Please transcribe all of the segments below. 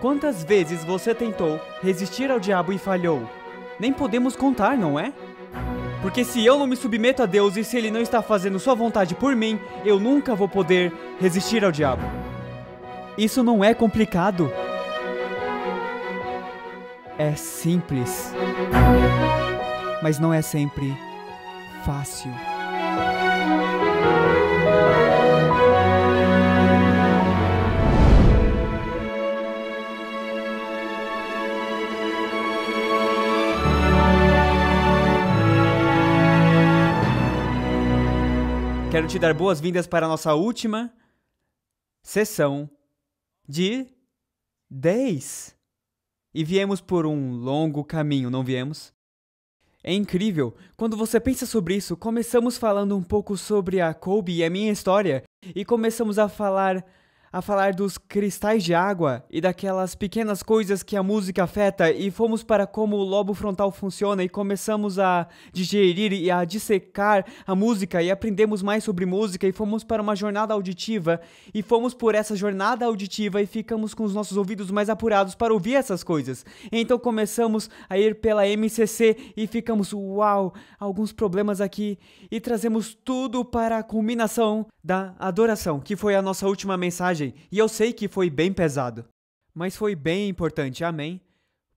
Quantas vezes você tentou resistir ao diabo e falhou? Nem podemos contar, não é? Porque se eu não me submeto a Deus e se Ele não está fazendo Sua vontade por mim, eu nunca vou poder resistir ao diabo. Isso não é complicado. É simples. Mas não é sempre fácil. Quero te dar boas-vindas para a nossa última sessão de 10. E viemos por um longo caminho, não viemos? É incrível, quando você pensa sobre isso, começamos falando um pouco sobre a Kobe e a minha história, e começamos a falar a falar dos cristais de água e daquelas pequenas coisas que a música afeta e fomos para como o lobo frontal funciona e começamos a digerir e a dissecar a música e aprendemos mais sobre música e fomos para uma jornada auditiva e fomos por essa jornada auditiva e ficamos com os nossos ouvidos mais apurados para ouvir essas coisas. Então começamos a ir pela MCC e ficamos, uau, alguns problemas aqui e trazemos tudo para a culminação da adoração, que foi a nossa última mensagem mensagem e eu sei que foi bem pesado, mas foi bem importante, amém?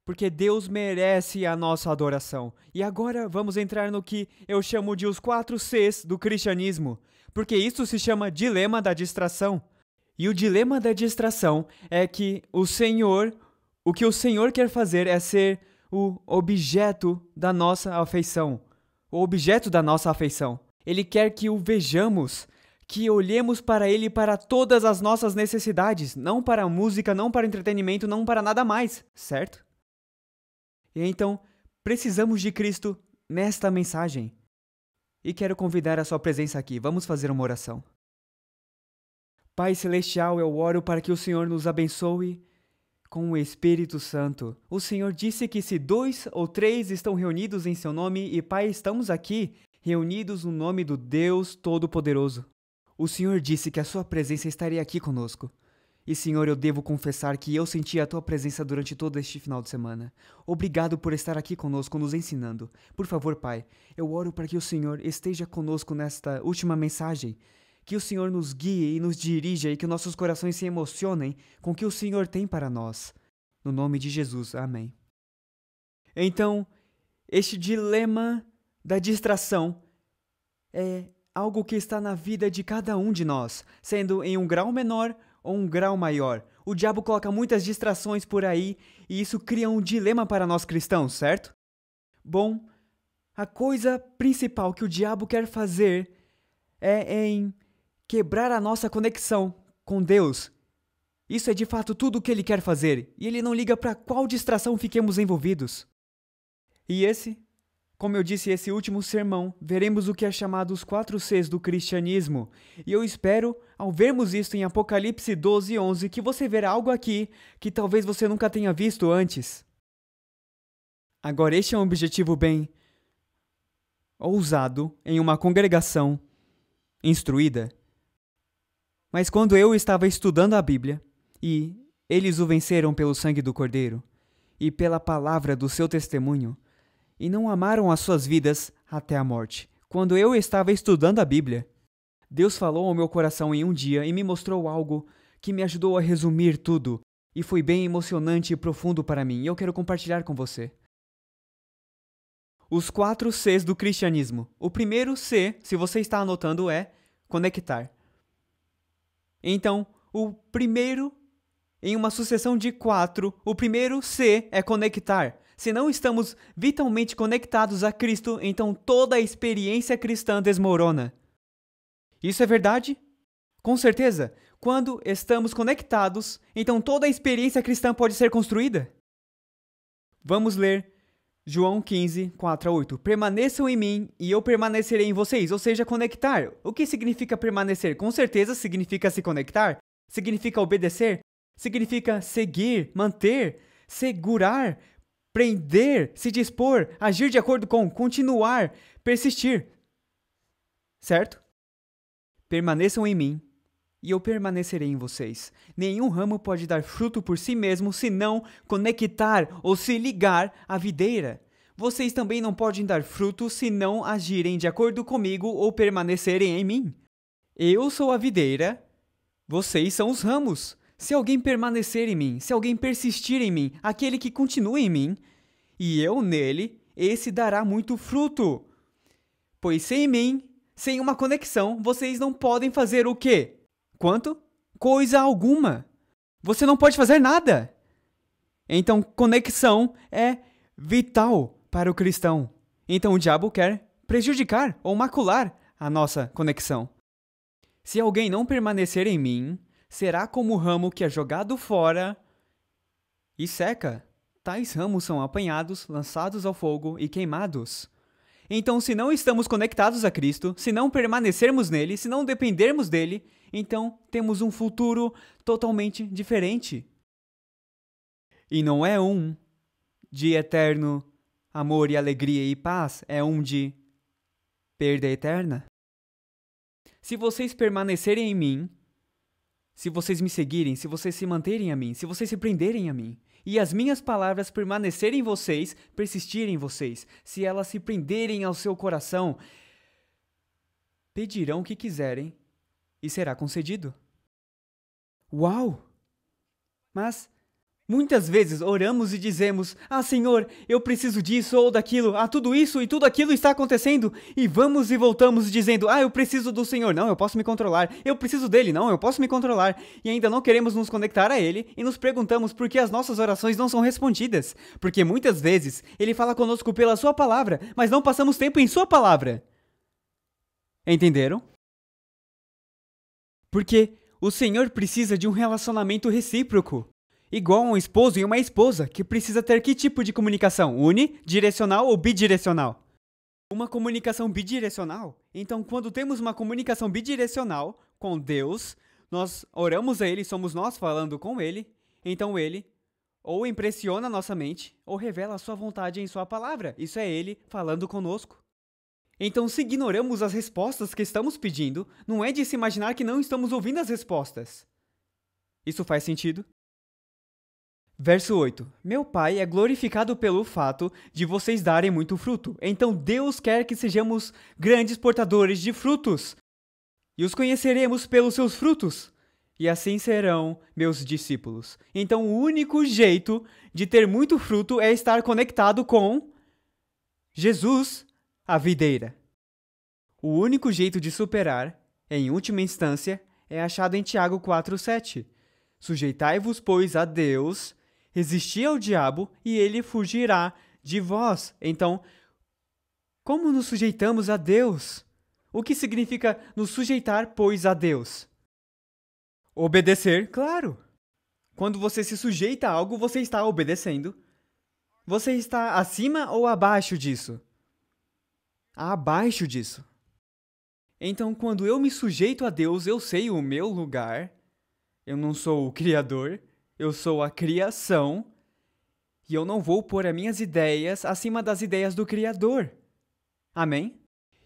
Porque Deus merece a nossa adoração. E agora vamos entrar no que eu chamo de os quatro Cs do cristianismo, porque isso se chama dilema da distração. E o dilema da distração é que o Senhor, o que o Senhor quer fazer é ser o objeto da nossa afeição, o objeto da nossa afeição. Ele quer que o vejamos, que olhemos para Ele para todas as nossas necessidades, não para música, não para entretenimento, não para nada mais, certo? E então, precisamos de Cristo nesta mensagem. E quero convidar a sua presença aqui. Vamos fazer uma oração. Pai Celestial, eu oro para que o Senhor nos abençoe com o Espírito Santo. O Senhor disse que se dois ou três estão reunidos em seu nome, e Pai, estamos aqui reunidos no nome do Deus Todo-Poderoso. O Senhor disse que a sua presença estaria aqui conosco. E, Senhor, eu devo confessar que eu senti a tua presença durante todo este final de semana. Obrigado por estar aqui conosco, nos ensinando. Por favor, Pai, eu oro para que o Senhor esteja conosco nesta última mensagem. Que o Senhor nos guie e nos dirija e que nossos corações se emocionem com o que o Senhor tem para nós. No nome de Jesus, amém. Então, este dilema da distração é algo que está na vida de cada um de nós, sendo em um grau menor ou um grau maior. O diabo coloca muitas distrações por aí e isso cria um dilema para nós cristãos, certo? Bom, a coisa principal que o diabo quer fazer é em quebrar a nossa conexão com Deus. Isso é de fato tudo o que ele quer fazer e ele não liga para qual distração fiquemos envolvidos. E esse como eu disse esse último sermão, veremos o que é chamado os quatro Cs do cristianismo, e eu espero, ao vermos isto em Apocalipse 12, 11, que você verá algo aqui que talvez você nunca tenha visto antes. Agora, este é um objetivo bem ousado em uma congregação instruída. Mas quando eu estava estudando a Bíblia, e eles o venceram pelo sangue do Cordeiro e pela palavra do seu testemunho, e não amaram as suas vidas até a morte. Quando eu estava estudando a Bíblia, Deus falou ao meu coração em um dia e me mostrou algo que me ajudou a resumir tudo, e foi bem emocionante e profundo para mim, e eu quero compartilhar com você. Os quatro Cs do cristianismo. O primeiro C, se você está anotando, é conectar. Então, o primeiro, em uma sucessão de quatro, o primeiro C é conectar. Se não estamos vitalmente conectados a Cristo, então toda a experiência cristã desmorona. Isso é verdade? Com certeza. Quando estamos conectados, então toda a experiência cristã pode ser construída. Vamos ler João 15, 4 a 8. Permaneçam em mim e eu permanecerei em vocês, ou seja, conectar. O que significa permanecer? Com certeza significa se conectar, significa obedecer, significa seguir, manter, segurar, prender, se dispor, agir de acordo com, continuar, persistir. Certo? Permaneçam em mim, e eu permanecerei em vocês. Nenhum ramo pode dar fruto por si mesmo se não conectar ou se ligar à videira. Vocês também não podem dar fruto se não agirem de acordo comigo ou permanecerem em mim. Eu sou a videira, vocês são os ramos. Se alguém permanecer em mim, se alguém persistir em mim, aquele que continua em mim, e eu nele, esse dará muito fruto. Pois sem mim, sem uma conexão, vocês não podem fazer o quê? Quanto? Coisa alguma. Você não pode fazer nada. Então, conexão é vital para o cristão. Então, o diabo quer prejudicar ou macular a nossa conexão. Se alguém não permanecer em mim, será como o ramo que é jogado fora e seca. Tais ramos são apanhados, lançados ao fogo e queimados. Então, se não estamos conectados a Cristo, se não permanecermos nele, se não dependermos dele, então temos um futuro totalmente diferente. E não é um de eterno amor e alegria e paz, é um de perda eterna. Se vocês permanecerem em mim se vocês me seguirem, se vocês se manterem a mim, se vocês se prenderem a mim, e as minhas palavras permanecerem em vocês, persistirem em vocês, se elas se prenderem ao seu coração, pedirão o que quiserem e será concedido. Uau! Mas Muitas vezes oramos e dizemos: Ah, Senhor, eu preciso disso ou daquilo, ah, tudo isso e tudo aquilo está acontecendo, e vamos e voltamos dizendo: Ah, eu preciso do Senhor, não, eu posso me controlar, eu preciso dele, não, eu posso me controlar, e ainda não queremos nos conectar a ele e nos perguntamos por que as nossas orações não são respondidas, porque muitas vezes ele fala conosco pela Sua palavra, mas não passamos tempo em Sua palavra. Entenderam? Porque o Senhor precisa de um relacionamento recíproco. Igual um esposo e uma esposa, que precisa ter que tipo de comunicação? Uni, direcional ou bidirecional? Uma comunicação bidirecional? Então, quando temos uma comunicação bidirecional com Deus, nós oramos a Ele, somos nós falando com Ele, então Ele ou impressiona nossa mente ou revela a Sua vontade em Sua palavra. Isso é Ele falando conosco. Então, se ignoramos as respostas que estamos pedindo, não é de se imaginar que não estamos ouvindo as respostas. Isso faz sentido? Verso 8: Meu Pai é glorificado pelo fato de vocês darem muito fruto. Então Deus quer que sejamos grandes portadores de frutos. E os conheceremos pelos seus frutos. E assim serão meus discípulos. Então o único jeito de ter muito fruto é estar conectado com Jesus, a videira. O único jeito de superar, em última instância, é achado em Tiago 4:7. Sujeitai-vos, pois, a Deus, Resistir ao diabo e ele fugirá de vós. Então, como nos sujeitamos a Deus? O que significa nos sujeitar, pois, a Deus? Obedecer, claro. Quando você se sujeita a algo, você está obedecendo. Você está acima ou abaixo disso? Abaixo disso. Então, quando eu me sujeito a Deus, eu sei o meu lugar. Eu não sou o Criador. Eu sou a criação e eu não vou pôr as minhas ideias acima das ideias do Criador. Amém?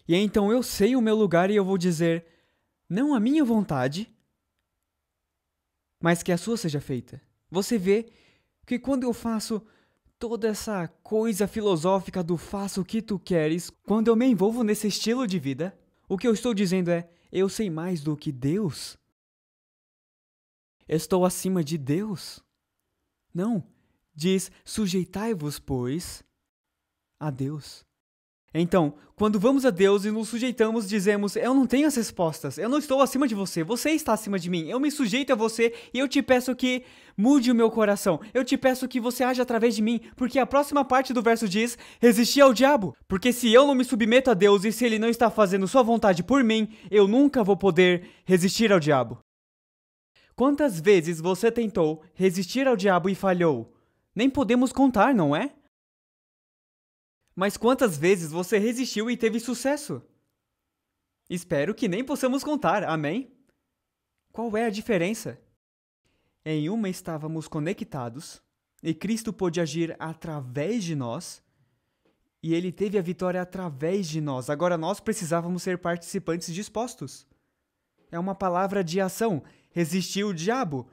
E então eu sei o meu lugar e eu vou dizer: não a minha vontade, mas que a sua seja feita. Você vê que quando eu faço toda essa coisa filosófica do faça o que tu queres, quando eu me envolvo nesse estilo de vida, o que eu estou dizendo é: eu sei mais do que Deus. Estou acima de Deus? Não, diz: sujeitai-vos, pois, a Deus. Então, quando vamos a Deus e nos sujeitamos, dizemos: Eu não tenho as respostas, eu não estou acima de você, você está acima de mim, eu me sujeito a você e eu te peço que mude o meu coração, eu te peço que você haja através de mim, porque a próxima parte do verso diz: Resistir ao diabo, porque se eu não me submeto a Deus e se ele não está fazendo sua vontade por mim, eu nunca vou poder resistir ao diabo. Quantas vezes você tentou resistir ao diabo e falhou? Nem podemos contar, não é? Mas quantas vezes você resistiu e teve sucesso? Espero que nem possamos contar, amém? Qual é a diferença? Em uma estávamos conectados, e Cristo pôde agir através de nós, e ele teve a vitória através de nós. Agora nós precisávamos ser participantes dispostos. É uma palavra de ação resistiu o diabo.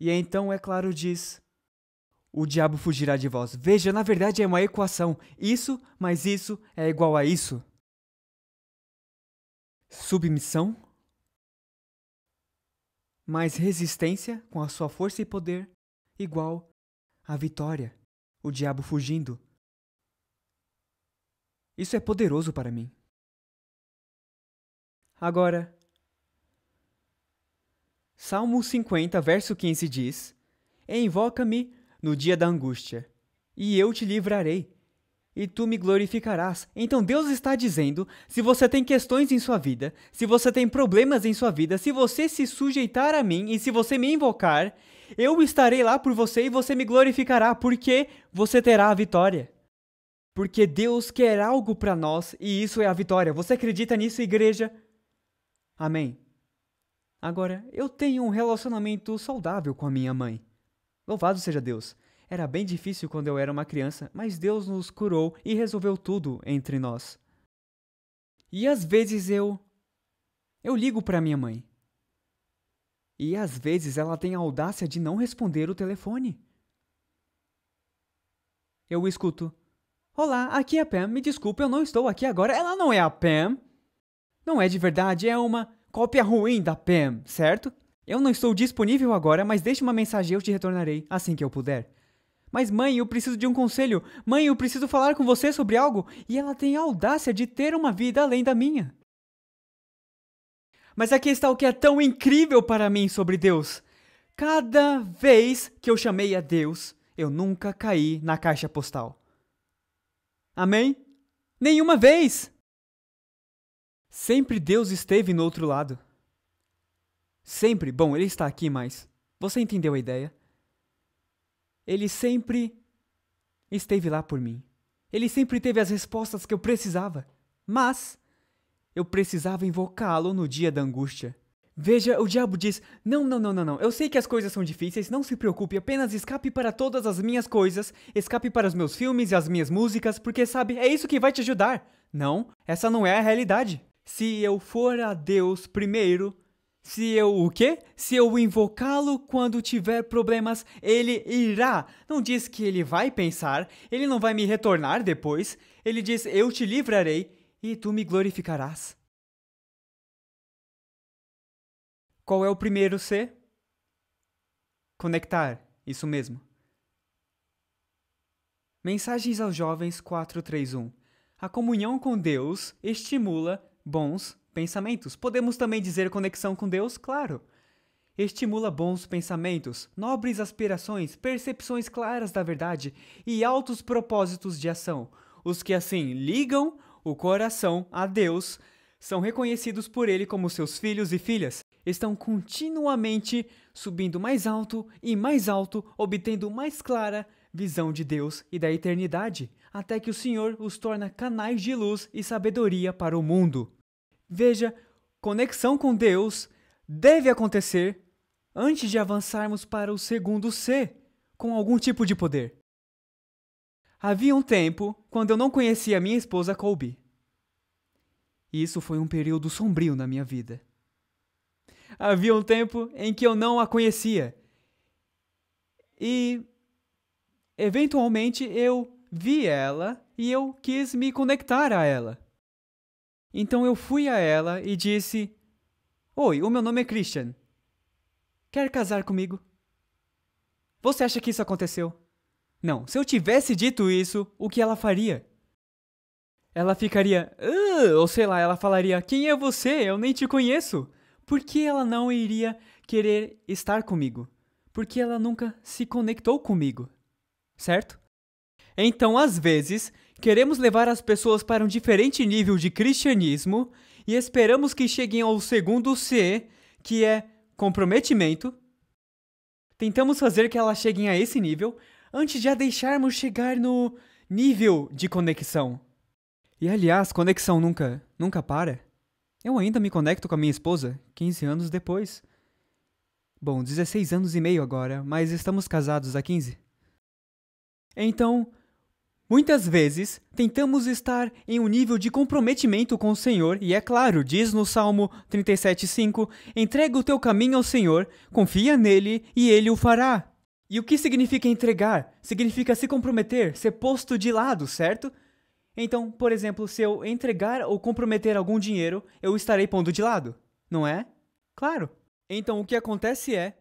E então, é claro, diz: O diabo fugirá de vós. Veja, na verdade é uma equação. Isso mais isso é igual a isso. Submissão mais resistência com a sua força e poder igual a vitória. O diabo fugindo. Isso é poderoso para mim. Agora, Salmo 50, verso 15 diz: Invoca-me no dia da angústia, e eu te livrarei, e tu me glorificarás. Então Deus está dizendo: se você tem questões em sua vida, se você tem problemas em sua vida, se você se sujeitar a mim e se você me invocar, eu estarei lá por você e você me glorificará, porque você terá a vitória. Porque Deus quer algo para nós e isso é a vitória. Você acredita nisso, igreja? Amém. Agora, eu tenho um relacionamento saudável com a minha mãe. Louvado seja Deus! Era bem difícil quando eu era uma criança, mas Deus nos curou e resolveu tudo entre nós. E às vezes eu. Eu ligo para minha mãe. E às vezes ela tem a audácia de não responder o telefone. Eu escuto: Olá, aqui é a Pam, me desculpe, eu não estou aqui agora. Ela não é a Pam. Não é de verdade, é uma. Cópia ruim da Pam, certo? Eu não estou disponível agora, mas deixe uma mensagem e eu te retornarei assim que eu puder. Mas mãe, eu preciso de um conselho. Mãe, eu preciso falar com você sobre algo. E ela tem a audácia de ter uma vida além da minha. Mas aqui está o que é tão incrível para mim sobre Deus. Cada vez que eu chamei a Deus, eu nunca caí na caixa postal. Amém? Nenhuma vez! Sempre Deus esteve no outro lado. Sempre, bom, ele está aqui, mas você entendeu a ideia? Ele sempre esteve lá por mim. Ele sempre teve as respostas que eu precisava, mas eu precisava invocá-lo no dia da angústia. Veja, o diabo diz: Não, não, não, não, não. Eu sei que as coisas são difíceis, não se preocupe, apenas escape para todas as minhas coisas, escape para os meus filmes e as minhas músicas, porque sabe, é isso que vai te ajudar. Não, essa não é a realidade se eu for a Deus primeiro, se eu o quê? Se eu invocá-lo quando tiver problemas, ele irá. Não diz que ele vai pensar, ele não vai me retornar depois. Ele diz: Eu te livrarei e tu me glorificarás. Qual é o primeiro C? Conectar, isso mesmo. Mensagens aos Jovens 431. A comunhão com Deus estimula bons pensamentos. Podemos também dizer conexão com Deus, claro. Estimula bons pensamentos, nobres aspirações, percepções claras da verdade e altos propósitos de ação. Os que assim ligam o coração a Deus são reconhecidos por Ele como seus filhos e filhas. Estão continuamente subindo mais alto e mais alto, obtendo mais clara visão de Deus e da eternidade, até que o Senhor os torna canais de luz e sabedoria para o mundo. Veja, conexão com Deus deve acontecer antes de avançarmos para o segundo C, com algum tipo de poder. Havia um tempo quando eu não conhecia minha esposa Colby. Isso foi um período sombrio na minha vida. Havia um tempo em que eu não a conhecia. E Eventualmente eu vi ela e eu quis me conectar a ela. Então eu fui a ela e disse: Oi, o meu nome é Christian. Quer casar comigo? Você acha que isso aconteceu? Não, se eu tivesse dito isso, o que ela faria? Ela ficaria, ou sei lá, ela falaria: Quem é você? Eu nem te conheço. Por que ela não iria querer estar comigo? Porque ela nunca se conectou comigo certo? Então, às vezes, queremos levar as pessoas para um diferente nível de cristianismo e esperamos que cheguem ao segundo C, que é comprometimento. Tentamos fazer que elas cheguem a esse nível antes de a deixarmos chegar no nível de conexão. E aliás, conexão nunca, nunca para. Eu ainda me conecto com a minha esposa 15 anos depois. Bom, 16 anos e meio agora, mas estamos casados há 15. Então, muitas vezes tentamos estar em um nível de comprometimento com o Senhor, e é claro, diz no Salmo 37,5: entrega o teu caminho ao Senhor, confia nele e ele o fará. E o que significa entregar? Significa se comprometer, ser posto de lado, certo? Então, por exemplo, se eu entregar ou comprometer algum dinheiro, eu estarei pondo de lado, não é? Claro. Então, o que acontece é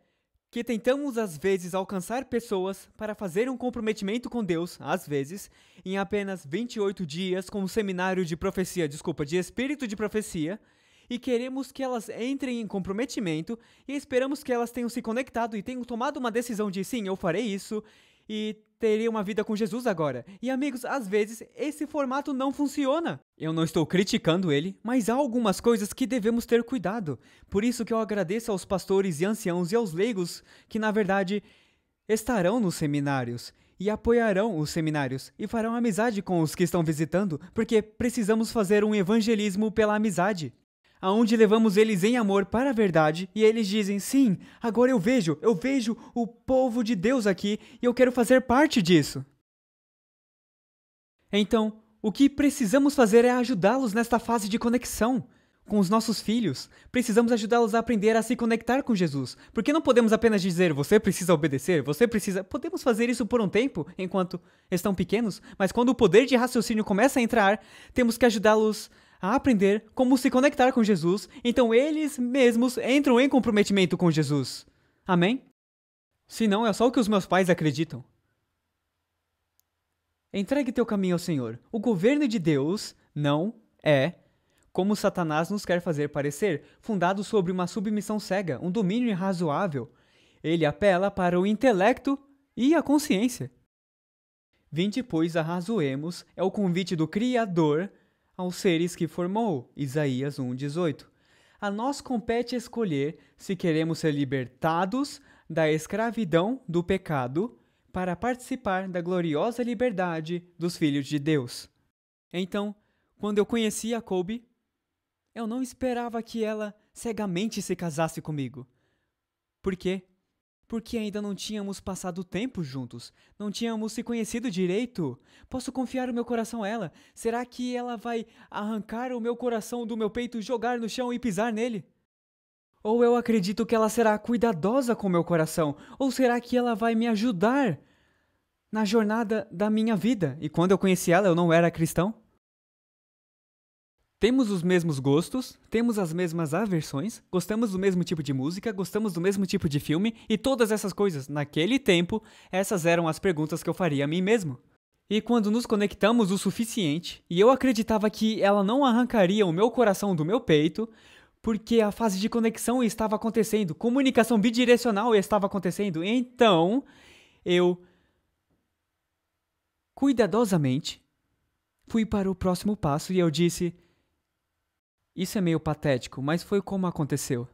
que tentamos às vezes alcançar pessoas para fazer um comprometimento com Deus, às vezes, em apenas 28 dias com um seminário de profecia, desculpa, de espírito de profecia, e queremos que elas entrem em comprometimento e esperamos que elas tenham se conectado e tenham tomado uma decisão de sim, eu farei isso, e teria uma vida com Jesus agora. E amigos, às vezes esse formato não funciona. Eu não estou criticando ele, mas há algumas coisas que devemos ter cuidado. Por isso que eu agradeço aos pastores e anciãos e aos leigos que, na verdade, estarão nos seminários e apoiarão os seminários e farão amizade com os que estão visitando, porque precisamos fazer um evangelismo pela amizade aonde levamos eles em amor para a verdade, e eles dizem: "Sim, agora eu vejo, eu vejo o povo de Deus aqui e eu quero fazer parte disso". Então, o que precisamos fazer é ajudá-los nesta fase de conexão com os nossos filhos. Precisamos ajudá-los a aprender a se conectar com Jesus, porque não podemos apenas dizer você precisa obedecer, você precisa. Podemos fazer isso por um tempo, enquanto estão pequenos, mas quando o poder de raciocínio começa a entrar, temos que ajudá-los a aprender como se conectar com Jesus, então eles mesmos entram em comprometimento com Jesus. Amém? Se não, é só o que os meus pais acreditam. Entregue teu caminho ao Senhor. O governo de Deus não é, como Satanás nos quer fazer parecer, fundado sobre uma submissão cega, um domínio irrazoável. Ele apela para o intelecto e a consciência. Vinde, pois, arrazoemos é o convite do Criador aos seres que formou. Isaías 1:18. A nós compete escolher se queremos ser libertados da escravidão do pecado para participar da gloriosa liberdade dos filhos de Deus. Então, quando eu conheci a Kobe, eu não esperava que ela cegamente se casasse comigo. por quê porque ainda não tínhamos passado tempo juntos, não tínhamos se conhecido direito. Posso confiar o meu coração a ela? Será que ela vai arrancar o meu coração do meu peito, jogar no chão e pisar nele? Ou eu acredito que ela será cuidadosa com meu coração? Ou será que ela vai me ajudar na jornada da minha vida? E quando eu conheci ela, eu não era cristão? Temos os mesmos gostos, temos as mesmas aversões, gostamos do mesmo tipo de música, gostamos do mesmo tipo de filme e todas essas coisas. Naquele tempo, essas eram as perguntas que eu faria a mim mesmo. E quando nos conectamos o suficiente, e eu acreditava que ela não arrancaria o meu coração do meu peito, porque a fase de conexão estava acontecendo, comunicação bidirecional estava acontecendo, então eu cuidadosamente fui para o próximo passo e eu disse. Isso é meio patético, mas foi como aconteceu.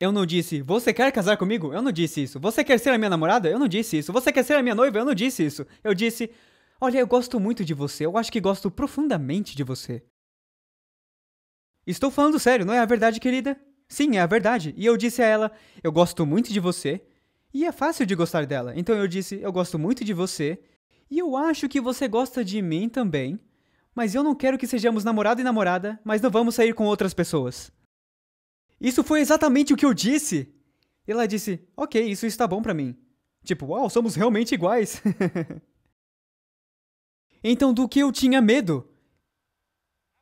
Eu não disse, você quer casar comigo? Eu não disse isso. Você quer ser a minha namorada? Eu não disse isso. Você quer ser a minha noiva? Eu não disse isso. Eu disse, olha, eu gosto muito de você. Eu acho que gosto profundamente de você. Estou falando sério, não é a verdade, querida? Sim, é a verdade. E eu disse a ela, eu gosto muito de você. E é fácil de gostar dela. Então eu disse, eu gosto muito de você. E eu acho que você gosta de mim também mas eu não quero que sejamos namorado e namorada, mas não vamos sair com outras pessoas. Isso foi exatamente o que eu disse! Ela disse, ok, isso está bom para mim. Tipo, uau, somos realmente iguais. então, do que eu tinha medo?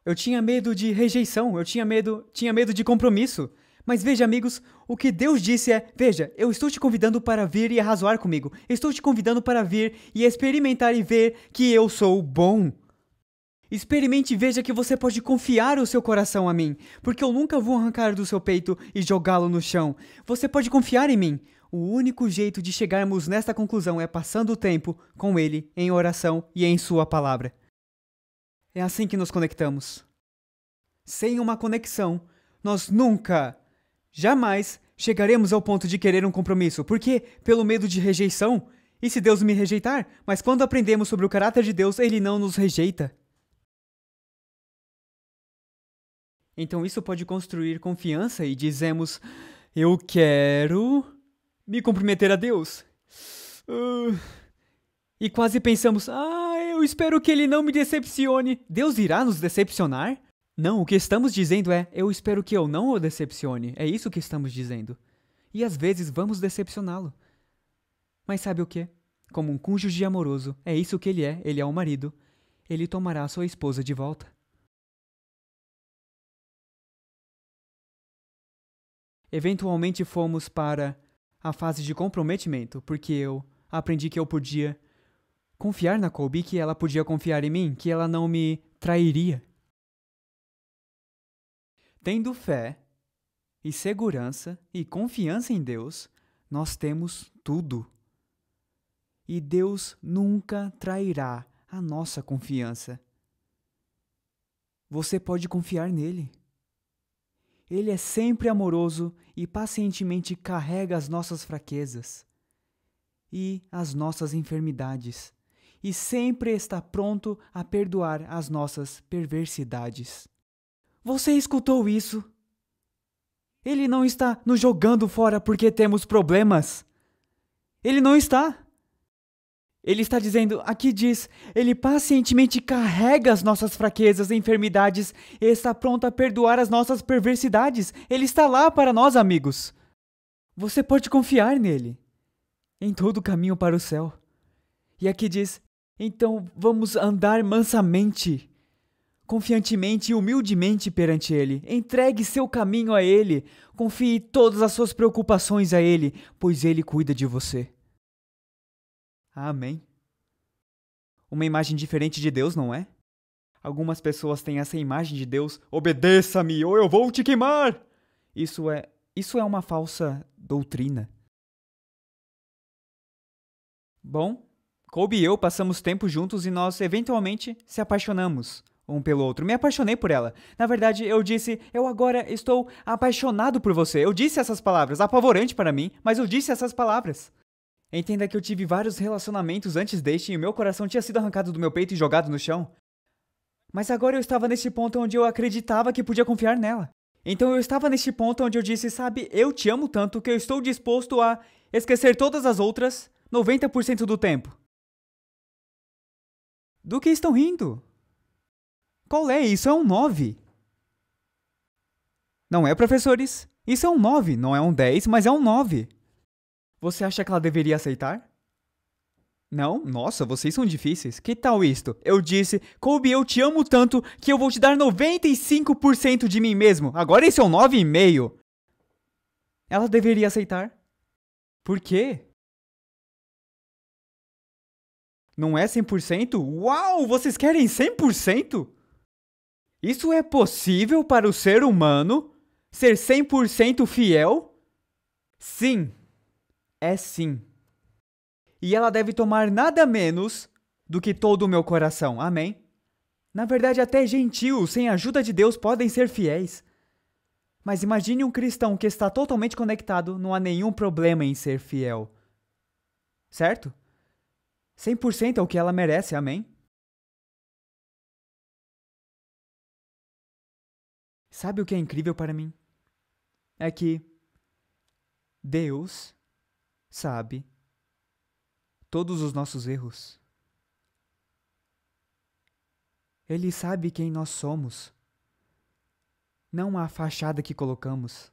Eu tinha medo de rejeição, eu tinha medo, tinha medo de compromisso. Mas veja, amigos, o que Deus disse é: veja, eu estou te convidando para vir e arrasoar comigo. Estou te convidando para vir e experimentar e ver que eu sou bom. Experimente e veja que você pode confiar o seu coração a mim, porque eu nunca vou arrancar do seu peito e jogá-lo no chão. Você pode confiar em mim. O único jeito de chegarmos nesta conclusão é passando o tempo com Ele em oração e em Sua palavra. É assim que nos conectamos. Sem uma conexão, nós nunca, jamais chegaremos ao ponto de querer um compromisso, porque, pelo medo de rejeição, e se Deus me rejeitar? Mas quando aprendemos sobre o caráter de Deus, Ele não nos rejeita. Então isso pode construir confiança e dizemos: Eu quero me comprometer a Deus. Uh, e quase pensamos: Ah, eu espero que ele não me decepcione. Deus irá nos decepcionar? Não, o que estamos dizendo é: Eu espero que eu não o decepcione. É isso que estamos dizendo. E às vezes vamos decepcioná-lo. Mas sabe o que? Como um cônjuge amoroso, é isso que ele é: ele é o um marido. Ele tomará sua esposa de volta. Eventualmente fomos para a fase de comprometimento, porque eu aprendi que eu podia confiar na Colby, que ela podia confiar em mim, que ela não me trairia. Tendo fé e segurança e confiança em Deus, nós temos tudo. E Deus nunca trairá a nossa confiança. Você pode confiar nele. Ele é sempre amoroso e pacientemente carrega as nossas fraquezas e as nossas enfermidades, e sempre está pronto a perdoar as nossas perversidades. Você escutou isso? Ele não está nos jogando fora porque temos problemas. Ele não está. Ele está dizendo, aqui diz, ele pacientemente carrega as nossas fraquezas e enfermidades e está pronto a perdoar as nossas perversidades. Ele está lá para nós, amigos. Você pode confiar nele em todo o caminho para o céu. E aqui diz, então vamos andar mansamente, confiantemente e humildemente perante ele. Entregue seu caminho a ele, confie todas as suas preocupações a ele, pois ele cuida de você. Amém. Uma imagem diferente de Deus, não é? Algumas pessoas têm essa imagem de Deus: obedeça-me ou eu vou te queimar. Isso é, isso é uma falsa doutrina. Bom, Kobe e eu passamos tempo juntos e nós eventualmente se apaixonamos um pelo outro. Me apaixonei por ela. Na verdade, eu disse: "Eu agora estou apaixonado por você". Eu disse essas palavras, apavorante para mim, mas eu disse essas palavras. Entenda que eu tive vários relacionamentos antes deste e meu coração tinha sido arrancado do meu peito e jogado no chão. Mas agora eu estava neste ponto onde eu acreditava que podia confiar nela. Então eu estava neste ponto onde eu disse, sabe, eu te amo tanto que eu estou disposto a esquecer todas as outras 90% do tempo. Do que estão rindo? Qual é? Isso é um 9. Não é, professores? Isso é um 9, não é um 10, mas é um 9. Você acha que ela deveria aceitar? Não? Nossa, vocês são difíceis. Que tal isto? Eu disse, Kobe, eu te amo tanto que eu vou te dar 95% de mim mesmo. Agora esse é um 9,5. Ela deveria aceitar. Por quê? Não é 100%? Uau, vocês querem 100%? Isso é possível para o ser humano ser 100% fiel? Sim, é sim. E ela deve tomar nada menos do que todo o meu coração. Amém? Na verdade, até gentios, sem a ajuda de Deus, podem ser fiéis. Mas imagine um cristão que está totalmente conectado, não há nenhum problema em ser fiel. Certo? 100% é o que ela merece, amém? Sabe o que é incrível para mim? É que Deus sabe todos os nossos erros. Ele sabe quem nós somos. Não a fachada que colocamos.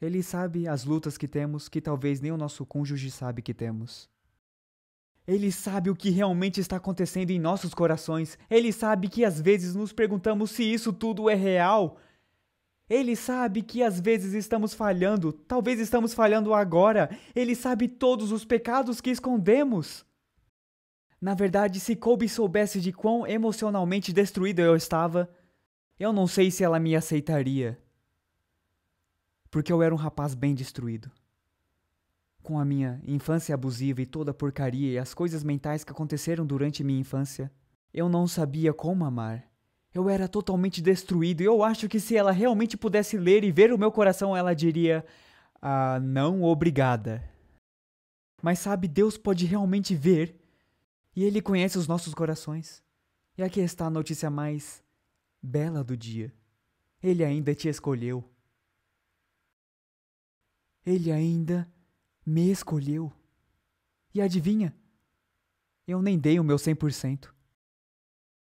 Ele sabe as lutas que temos que talvez nem o nosso cônjuge sabe que temos. Ele sabe o que realmente está acontecendo em nossos corações. Ele sabe que às vezes nos perguntamos se isso tudo é real ele sabe que às vezes estamos falhando, talvez estamos falhando agora. Ele sabe todos os pecados que escondemos. Na verdade, se Kobe soubesse de quão emocionalmente destruído eu estava, eu não sei se ela me aceitaria. Porque eu era um rapaz bem destruído. Com a minha infância abusiva e toda a porcaria e as coisas mentais que aconteceram durante minha infância, eu não sabia como amar. Eu era totalmente destruído e eu acho que se ela realmente pudesse ler e ver o meu coração, ela diria: Ah, não, obrigada. Mas sabe, Deus pode realmente ver e Ele conhece os nossos corações. E aqui está a notícia mais bela do dia: Ele ainda te escolheu. Ele ainda me escolheu. E adivinha? Eu nem dei o meu 100%.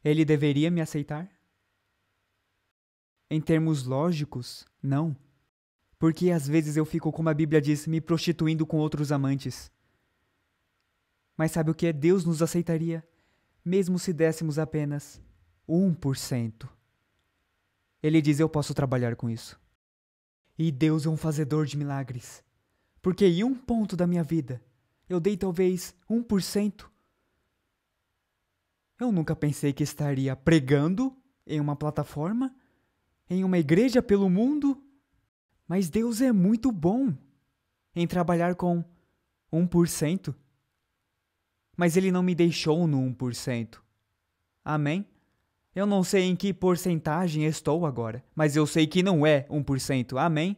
Ele deveria me aceitar? Em termos lógicos, não. Porque às vezes eu fico, como a Bíblia diz, me prostituindo com outros amantes. Mas sabe o que? É? Deus nos aceitaria, mesmo se dessemos apenas 1%. Ele diz: Eu posso trabalhar com isso. E Deus é um fazedor de milagres. Porque em um ponto da minha vida, eu dei talvez 1%. Eu nunca pensei que estaria pregando em uma plataforma em uma igreja pelo mundo, mas Deus é muito bom em trabalhar com 1%. Mas Ele não me deixou no 1%. Amém? Eu não sei em que porcentagem estou agora, mas eu sei que não é 1%. Amém?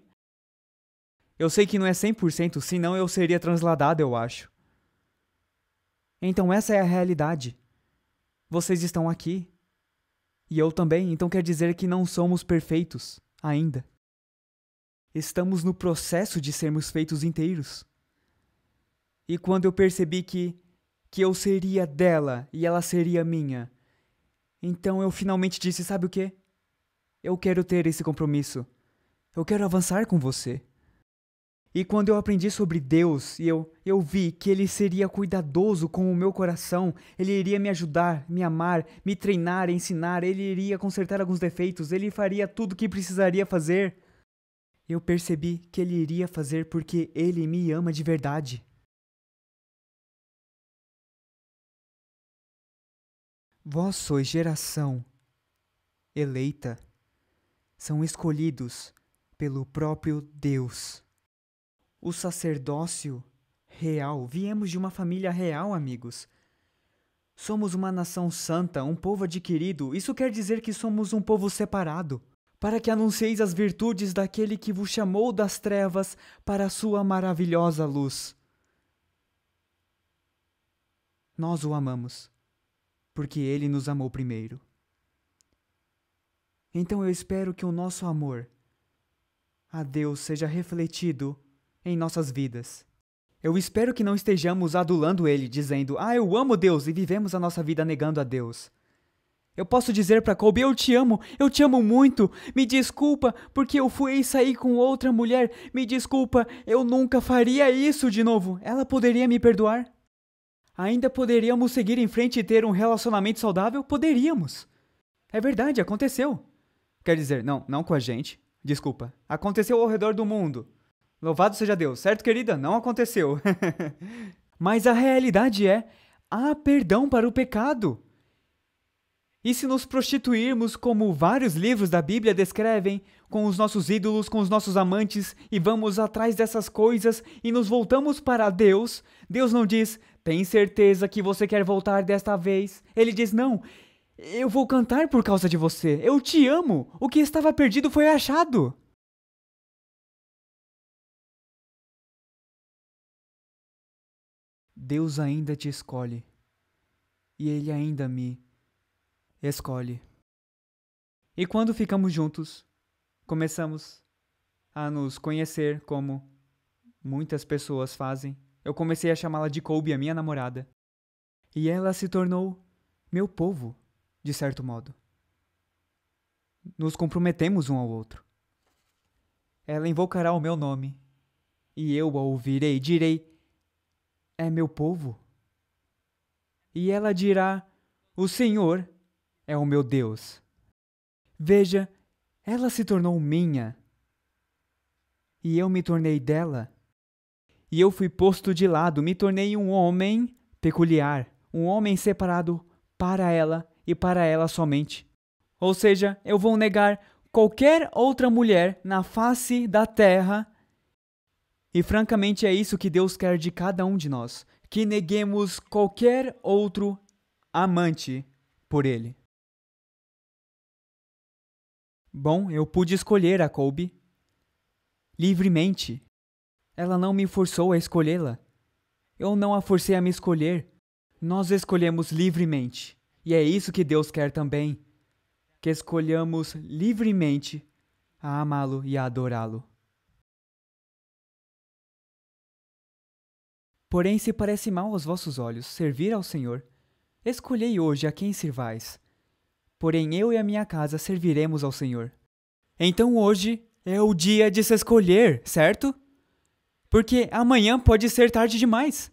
Eu sei que não é 100%, senão eu seria transladado, eu acho. Então essa é a realidade. Vocês estão aqui. E eu também, então quer dizer que não somos perfeitos ainda. Estamos no processo de sermos feitos inteiros. E quando eu percebi que que eu seria dela e ela seria minha, então eu finalmente disse, sabe o que? Eu quero ter esse compromisso. Eu quero avançar com você. E quando eu aprendi sobre Deus eu, eu vi que Ele seria cuidadoso com o meu coração, Ele iria me ajudar, me amar, me treinar, ensinar, Ele iria consertar alguns defeitos, Ele faria tudo o que precisaria fazer. Eu percebi que Ele iria fazer porque Ele me ama de verdade. Vós sois geração eleita, são escolhidos pelo próprio Deus o sacerdócio real. Viemos de uma família real, amigos. Somos uma nação santa, um povo adquirido. Isso quer dizer que somos um povo separado, para que anuncieis as virtudes daquele que vos chamou das trevas para a sua maravilhosa luz. Nós o amamos, porque ele nos amou primeiro. Então eu espero que o nosso amor a Deus seja refletido em nossas vidas. Eu espero que não estejamos adulando ele, dizendo, ah, eu amo Deus e vivemos a nossa vida negando a Deus. Eu posso dizer para Colby: eu te amo, eu te amo muito, me desculpa porque eu fui sair com outra mulher, me desculpa, eu nunca faria isso de novo. Ela poderia me perdoar? Ainda poderíamos seguir em frente e ter um relacionamento saudável? Poderíamos. É verdade, aconteceu. Quer dizer, não, não com a gente. Desculpa. Aconteceu ao redor do mundo. Louvado seja Deus, certo, querida? Não aconteceu. Mas a realidade é: há perdão para o pecado. E se nos prostituirmos, como vários livros da Bíblia descrevem, com os nossos ídolos, com os nossos amantes, e vamos atrás dessas coisas e nos voltamos para Deus, Deus não diz, tem certeza que você quer voltar desta vez. Ele diz, não, eu vou cantar por causa de você, eu te amo, o que estava perdido foi achado. Deus ainda te escolhe e Ele ainda me escolhe. E quando ficamos juntos, começamos a nos conhecer como muitas pessoas fazem. Eu comecei a chamá-la de Colby, a minha namorada. E ela se tornou meu povo, de certo modo. Nos comprometemos um ao outro. Ela invocará o meu nome, e eu a ouvirei, direi: é meu povo. E ela dirá: O Senhor é o meu Deus. Veja, ela se tornou minha. E eu me tornei dela. E eu fui posto de lado, me tornei um homem peculiar, um homem separado para ela e para ela somente. Ou seja, eu vou negar qualquer outra mulher na face da terra e francamente é isso que Deus quer de cada um de nós: que neguemos qualquer outro amante por Ele. Bom, eu pude escolher a Colby livremente. Ela não me forçou a escolhê-la. Eu não a forcei a me escolher. Nós escolhemos livremente. E é isso que Deus quer também: que escolhamos livremente a amá-lo e a adorá-lo. Porém, se parece mal aos vossos olhos servir ao Senhor, escolhei hoje a quem sirvais. Porém, eu e a minha casa serviremos ao Senhor. Então hoje é o dia de se escolher, certo? Porque amanhã pode ser tarde demais.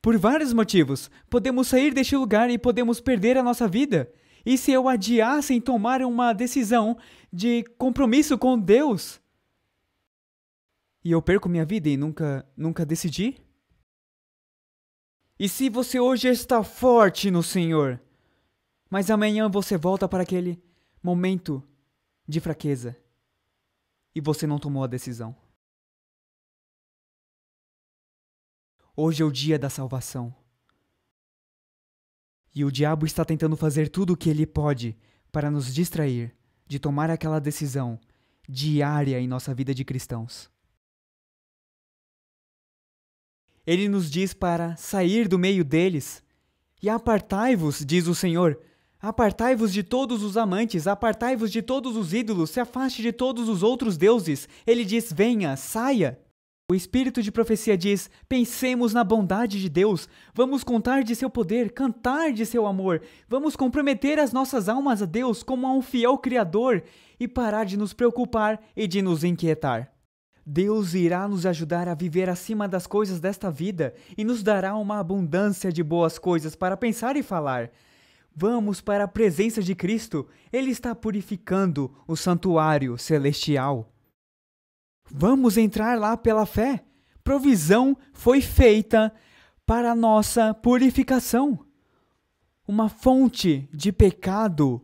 Por vários motivos, podemos sair deste lugar e podemos perder a nossa vida. E se eu adiasse em tomar uma decisão de compromisso com Deus? E eu perco minha vida e nunca, nunca decidi? E se você hoje está forte no Senhor, mas amanhã você volta para aquele momento de fraqueza e você não tomou a decisão. Hoje é o dia da salvação. E o diabo está tentando fazer tudo o que ele pode para nos distrair de tomar aquela decisão diária em nossa vida de cristãos. Ele nos diz para sair do meio deles. E apartai-vos, diz o Senhor, Apartai-vos de todos os amantes, apartai-vos de todos os ídolos, se afaste de todos os outros deuses. Ele diz: venha, saia. O espírito de profecia diz: pensemos na bondade de Deus, vamos contar de seu poder, cantar de seu amor, vamos comprometer as nossas almas a Deus como a um fiel Criador e parar de nos preocupar e de nos inquietar. Deus irá nos ajudar a viver acima das coisas desta vida e nos dará uma abundância de boas coisas para pensar e falar. Vamos para a presença de Cristo, Ele está purificando o santuário celestial. Vamos entrar lá pela fé. Provisão foi feita para nossa purificação. Uma fonte de pecado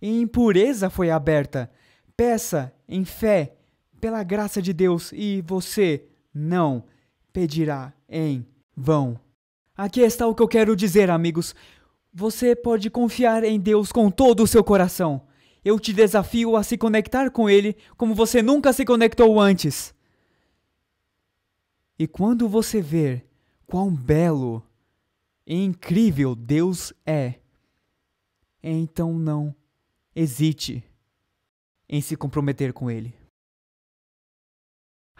e impureza foi aberta. Peça em fé pela graça de Deus, e você não pedirá em vão. Aqui está o que eu quero dizer, amigos. Você pode confiar em Deus com todo o seu coração. Eu te desafio a se conectar com Ele como você nunca se conectou antes. E quando você ver quão belo e incrível Deus é, então não hesite em se comprometer com Ele.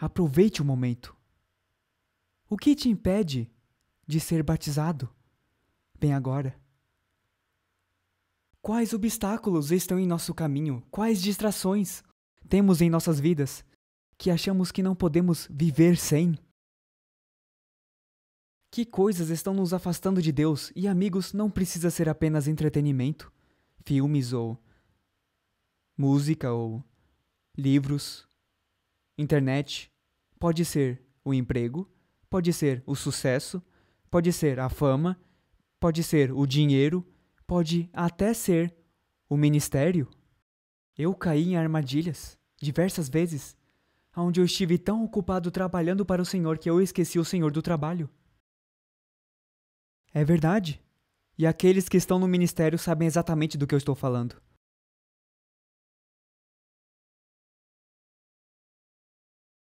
Aproveite o momento. O que te impede de ser batizado? Bem agora. Quais obstáculos estão em nosso caminho? Quais distrações temos em nossas vidas que achamos que não podemos viver sem? Que coisas estão nos afastando de Deus? E amigos, não precisa ser apenas entretenimento, filmes ou música ou livros, internet. Pode ser o emprego, pode ser o sucesso, pode ser a fama, pode ser o dinheiro, pode até ser o ministério. Eu caí em armadilhas diversas vezes, onde eu estive tão ocupado trabalhando para o Senhor que eu esqueci o Senhor do trabalho. É verdade. E aqueles que estão no ministério sabem exatamente do que eu estou falando.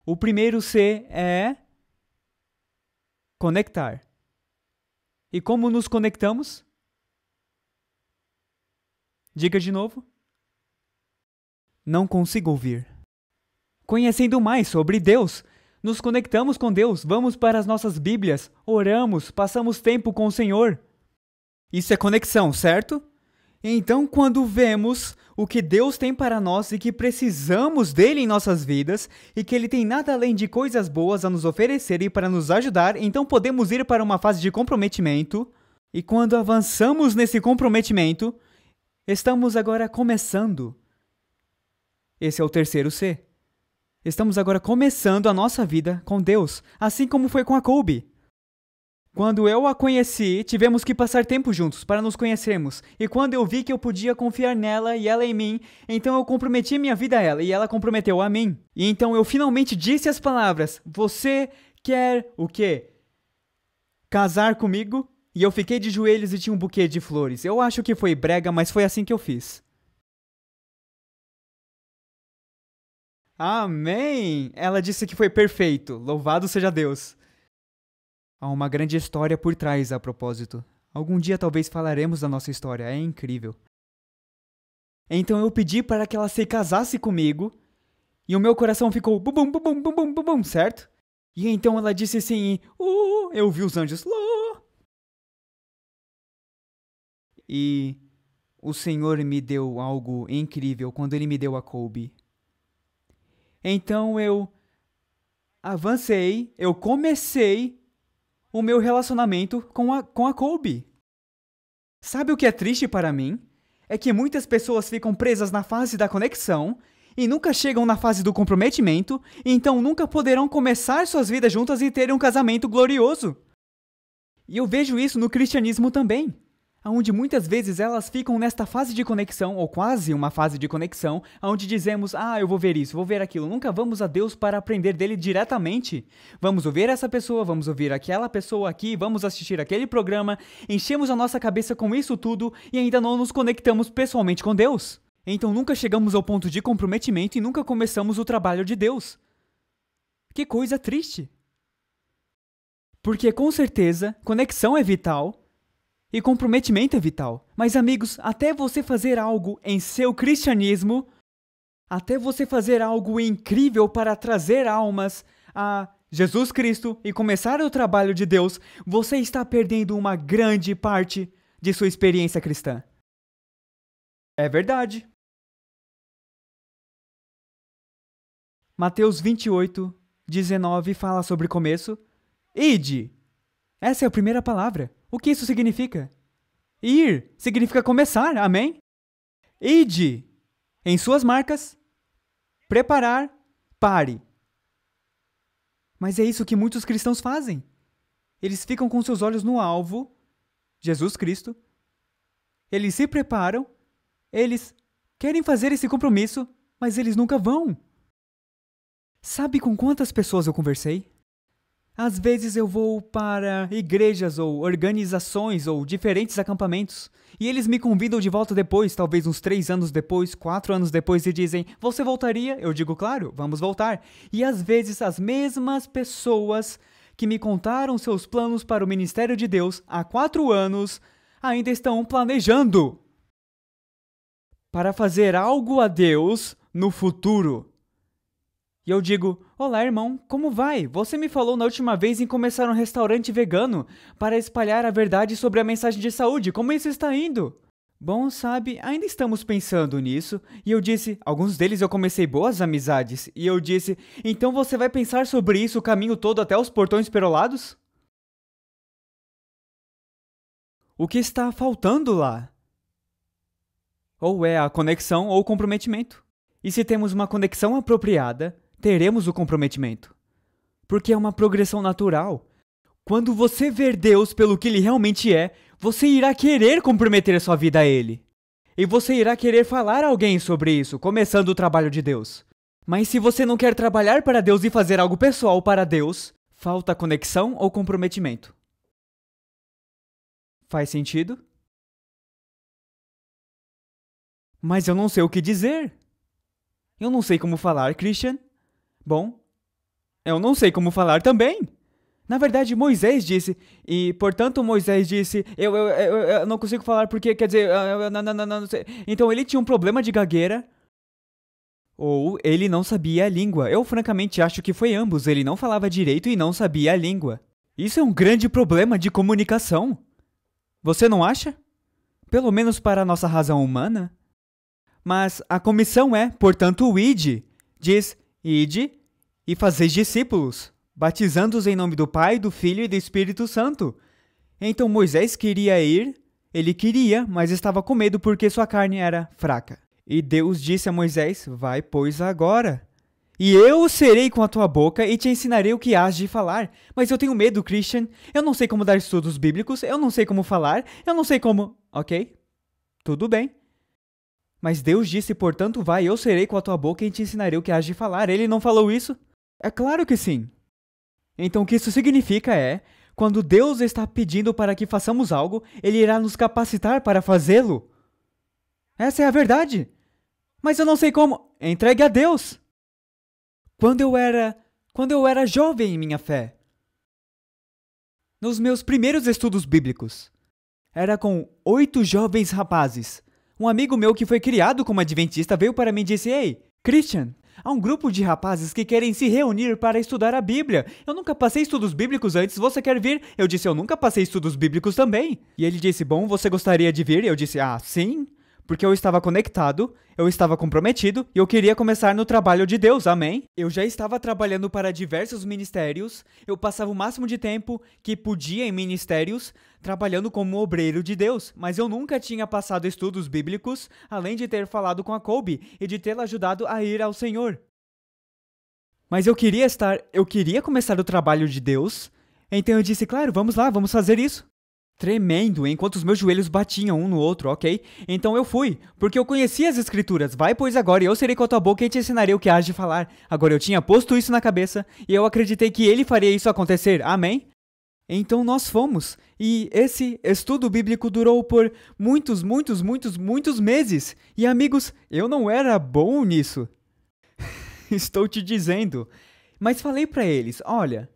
O primeiro C é conectar. E como nos conectamos? Diga de novo. Não consigo ouvir. Conhecendo mais sobre Deus, nos conectamos com Deus, vamos para as nossas Bíblias, oramos, passamos tempo com o Senhor. Isso é conexão, certo? Então, quando vemos o que Deus tem para nós e que precisamos dele em nossas vidas, e que ele tem nada além de coisas boas a nos oferecer e para nos ajudar, então podemos ir para uma fase de comprometimento. E quando avançamos nesse comprometimento, estamos agora começando. Esse é o terceiro C. Estamos agora começando a nossa vida com Deus, assim como foi com a Kobe. Quando eu a conheci, tivemos que passar tempo juntos para nos conhecermos. E quando eu vi que eu podia confiar nela e ela em mim, então eu comprometi minha vida a ela e ela comprometeu a mim. E então eu finalmente disse as palavras: Você quer o quê? Casar comigo? E eu fiquei de joelhos e tinha um buquê de flores. Eu acho que foi brega, mas foi assim que eu fiz. Amém! Ela disse que foi perfeito. Louvado seja Deus! Há uma grande história por trás a propósito. Algum dia talvez falaremos da nossa história, é incrível. Então eu pedi para que ela se casasse comigo, e o meu coração ficou bum bum bum bum bum bum, certo? E então ela disse assim, uh, eu vi os anjos, E o Senhor me deu algo incrível quando ele me deu a Kobe. Então eu avancei, eu comecei o meu relacionamento com a, com a Kobe. Sabe o que é triste para mim? É que muitas pessoas ficam presas na fase da conexão e nunca chegam na fase do comprometimento, e então nunca poderão começar suas vidas juntas e ter um casamento glorioso. E eu vejo isso no cristianismo também onde muitas vezes elas ficam nesta fase de conexão, ou quase uma fase de conexão, onde dizemos, ah, eu vou ver isso, vou ver aquilo, nunca vamos a Deus para aprender dele diretamente. Vamos ouvir essa pessoa, vamos ouvir aquela pessoa aqui, vamos assistir aquele programa, enchemos a nossa cabeça com isso tudo e ainda não nos conectamos pessoalmente com Deus. Então nunca chegamos ao ponto de comprometimento e nunca começamos o trabalho de Deus. Que coisa triste! Porque com certeza, conexão é vital, e comprometimento é vital. Mas, amigos, até você fazer algo em seu cristianismo, até você fazer algo incrível para trazer almas a Jesus Cristo e começar o trabalho de Deus, você está perdendo uma grande parte de sua experiência cristã. É verdade. Mateus 28, 19 fala sobre começo. Ide! Essa é a primeira palavra. O que isso significa? Ir significa começar, amém? Ide, em suas marcas, preparar, pare. Mas é isso que muitos cristãos fazem. Eles ficam com seus olhos no alvo, Jesus Cristo. Eles se preparam, eles querem fazer esse compromisso, mas eles nunca vão. Sabe com quantas pessoas eu conversei? Às vezes eu vou para igrejas ou organizações ou diferentes acampamentos e eles me convidam de volta depois, talvez uns três anos depois, quatro anos depois, e dizem: Você voltaria? Eu digo: Claro, vamos voltar. E às vezes as mesmas pessoas que me contaram seus planos para o ministério de Deus há quatro anos ainda estão planejando para fazer algo a Deus no futuro. E eu digo: Olá, irmão, como vai? Você me falou na última vez em começar um restaurante vegano para espalhar a verdade sobre a mensagem de saúde. Como isso está indo? Bom, sabe, ainda estamos pensando nisso. E eu disse: Alguns deles eu comecei boas amizades. E eu disse: Então você vai pensar sobre isso o caminho todo até os portões perolados? O que está faltando lá? Ou é a conexão ou o comprometimento. E se temos uma conexão apropriada, teremos o comprometimento. Porque é uma progressão natural. Quando você ver Deus pelo que ele realmente é, você irá querer comprometer a sua vida a ele. E você irá querer falar a alguém sobre isso, começando o trabalho de Deus. Mas se você não quer trabalhar para Deus e fazer algo pessoal para Deus, falta conexão ou comprometimento. Faz sentido? Mas eu não sei o que dizer. Eu não sei como falar, Christian. Bom, eu não sei como falar também. Na verdade, Moisés disse, e portanto Moisés disse, eu, eu, eu, eu não consigo falar porque, quer dizer, eu, não, não, não, não sei. Então ele tinha um problema de gagueira. Ou ele não sabia a língua. Eu francamente acho que foi ambos. Ele não falava direito e não sabia a língua. Isso é um grande problema de comunicação. Você não acha? Pelo menos para a nossa razão humana. Mas a comissão é, portanto, o ID. Diz, ID e fazeis discípulos, batizando-os em nome do Pai, do Filho e do Espírito Santo. Então Moisés queria ir, ele queria, mas estava com medo porque sua carne era fraca. E Deus disse a Moisés: Vai, pois, agora. E eu serei com a tua boca e te ensinarei o que has de falar. Mas eu tenho medo, Christian. Eu não sei como dar estudos bíblicos, eu não sei como falar, eu não sei como. Ok, tudo bem. Mas Deus disse, portanto, vai, eu serei com a tua boca e te ensinarei o que has de falar. Ele não falou isso? É claro que sim. Então o que isso significa é: quando Deus está pedindo para que façamos algo, ele irá nos capacitar para fazê-lo. Essa é a verdade. Mas eu não sei como. Entregue a Deus. Quando eu era, quando eu era jovem em minha fé, nos meus primeiros estudos bíblicos, era com oito jovens rapazes. Um amigo meu que foi criado como adventista veio para mim e disse: "Ei, Christian, Há um grupo de rapazes que querem se reunir para estudar a Bíblia. Eu nunca passei estudos bíblicos antes, você quer vir? Eu disse, eu nunca passei estudos bíblicos também. E ele disse, bom, você gostaria de vir? Eu disse, ah, sim. Porque eu estava conectado, eu estava comprometido e eu queria começar no trabalho de Deus, amém? Eu já estava trabalhando para diversos ministérios, eu passava o máximo de tempo que podia em ministérios, trabalhando como obreiro de Deus, mas eu nunca tinha passado estudos bíblicos, além de ter falado com a Colby e de tê-la ajudado a ir ao Senhor. Mas eu queria estar, eu queria começar o trabalho de Deus, então eu disse, claro, vamos lá, vamos fazer isso. Tremendo, enquanto os meus joelhos batiam um no outro, ok? Então eu fui, porque eu conhecia as escrituras. Vai, pois agora eu serei com a tua boca e te ensinarei o que has de falar. Agora eu tinha posto isso na cabeça e eu acreditei que ele faria isso acontecer, amém? Então nós fomos, e esse estudo bíblico durou por muitos, muitos, muitos, muitos meses. E amigos, eu não era bom nisso. Estou te dizendo. Mas falei para eles: olha,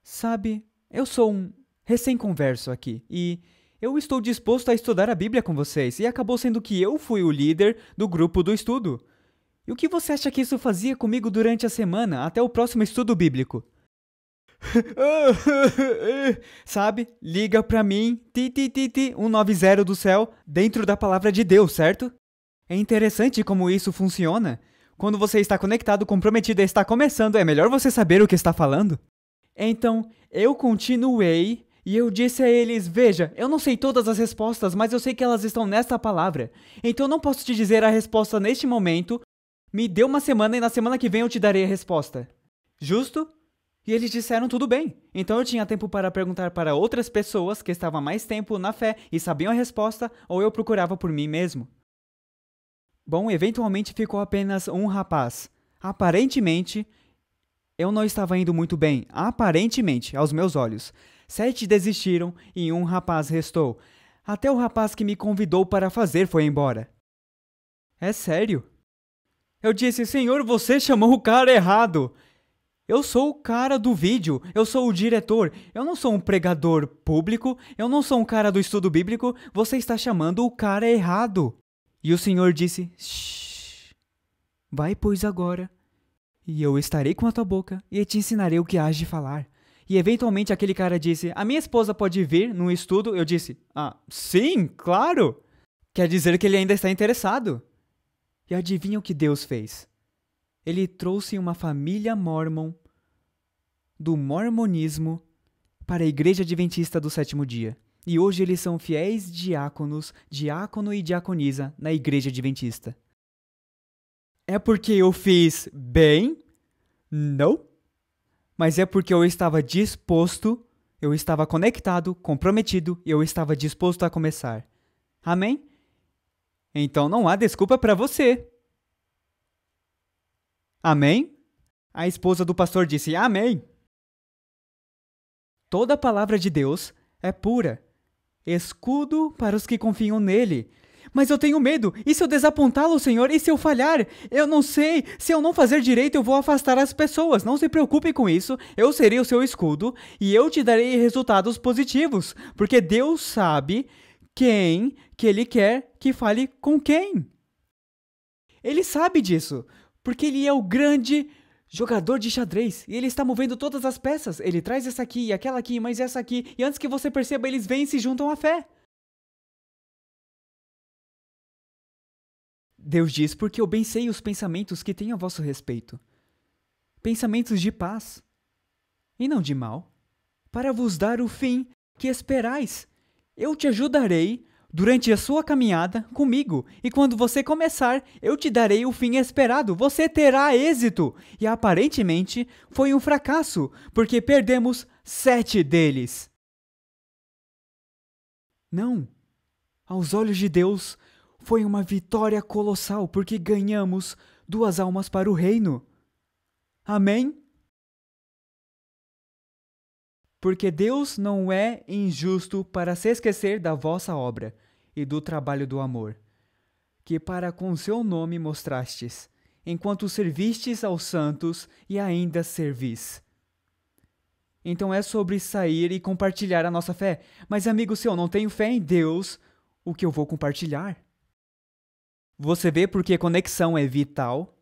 sabe, eu sou um recém-converso aqui e eu estou disposto a estudar a Bíblia com vocês. E acabou sendo que eu fui o líder do grupo do estudo. E o que você acha que isso fazia comigo durante a semana até o próximo estudo bíblico? Sabe? Liga pra mim, ti, ti, ti, ti, 190 do céu, dentro da palavra de Deus, certo? É interessante como isso funciona. Quando você está conectado, comprometido e está começando, é melhor você saber o que está falando. Então, eu continuei e eu disse a eles: Veja, eu não sei todas as respostas, mas eu sei que elas estão nesta palavra. Então, não posso te dizer a resposta neste momento. Me dê uma semana e na semana que vem eu te darei a resposta. Justo? E eles disseram tudo bem. Então eu tinha tempo para perguntar para outras pessoas que estavam mais tempo na fé e sabiam a resposta, ou eu procurava por mim mesmo. Bom, eventualmente ficou apenas um rapaz. Aparentemente, eu não estava indo muito bem, aparentemente, aos meus olhos. Sete desistiram e um rapaz restou. Até o rapaz que me convidou para fazer foi embora. É sério? Eu disse, senhor, você chamou o cara errado. Eu sou o cara do vídeo, eu sou o diretor, eu não sou um pregador público, eu não sou um cara do estudo bíblico, você está chamando o cara errado. E o Senhor disse: Shh, vai, pois, agora, e eu estarei com a tua boca e te ensinarei o que has de falar. E eventualmente aquele cara disse: A minha esposa pode vir no estudo? Eu disse: Ah, sim, claro! Quer dizer que ele ainda está interessado. E adivinha o que Deus fez? ele trouxe uma família mormon do mormonismo para a Igreja Adventista do Sétimo Dia. E hoje eles são fiéis diáconos, diácono e diaconisa na Igreja Adventista. É porque eu fiz bem? Não. Mas é porque eu estava disposto, eu estava conectado, comprometido e eu estava disposto a começar. Amém? Então não há desculpa para você. Amém? A esposa do pastor disse: Amém. Toda a palavra de Deus é pura, escudo para os que confiam nele. Mas eu tenho medo, e se eu desapontá-lo, Senhor? E se eu falhar? Eu não sei, se eu não fazer direito, eu vou afastar as pessoas. Não se preocupe com isso, eu serei o seu escudo e eu te darei resultados positivos, porque Deus sabe quem que Ele quer que fale com quem. Ele sabe disso. Porque ele é o grande jogador de xadrez. E ele está movendo todas as peças. Ele traz essa aqui, e aquela aqui, mas essa aqui. E antes que você perceba, eles vêm e se juntam à fé. Deus diz: Porque eu bem sei os pensamentos que tenho a vosso respeito. Pensamentos de paz, e não de mal, para vos dar o fim que esperais. Eu te ajudarei durante a sua caminhada comigo, e quando você começar, eu te darei o fim esperado, você terá êxito. E aparentemente foi um fracasso, porque perdemos sete deles. Não, aos olhos de Deus, foi uma vitória colossal, porque ganhamos duas almas para o reino. Amém? porque Deus não é injusto para se esquecer da vossa obra e do trabalho do amor, que para com seu nome mostrastes, enquanto servistes aos santos e ainda servis. Então é sobre sair e compartilhar a nossa fé. Mas, amigo, seu não tenho fé em Deus, o que eu vou compartilhar? Você vê porque conexão é vital?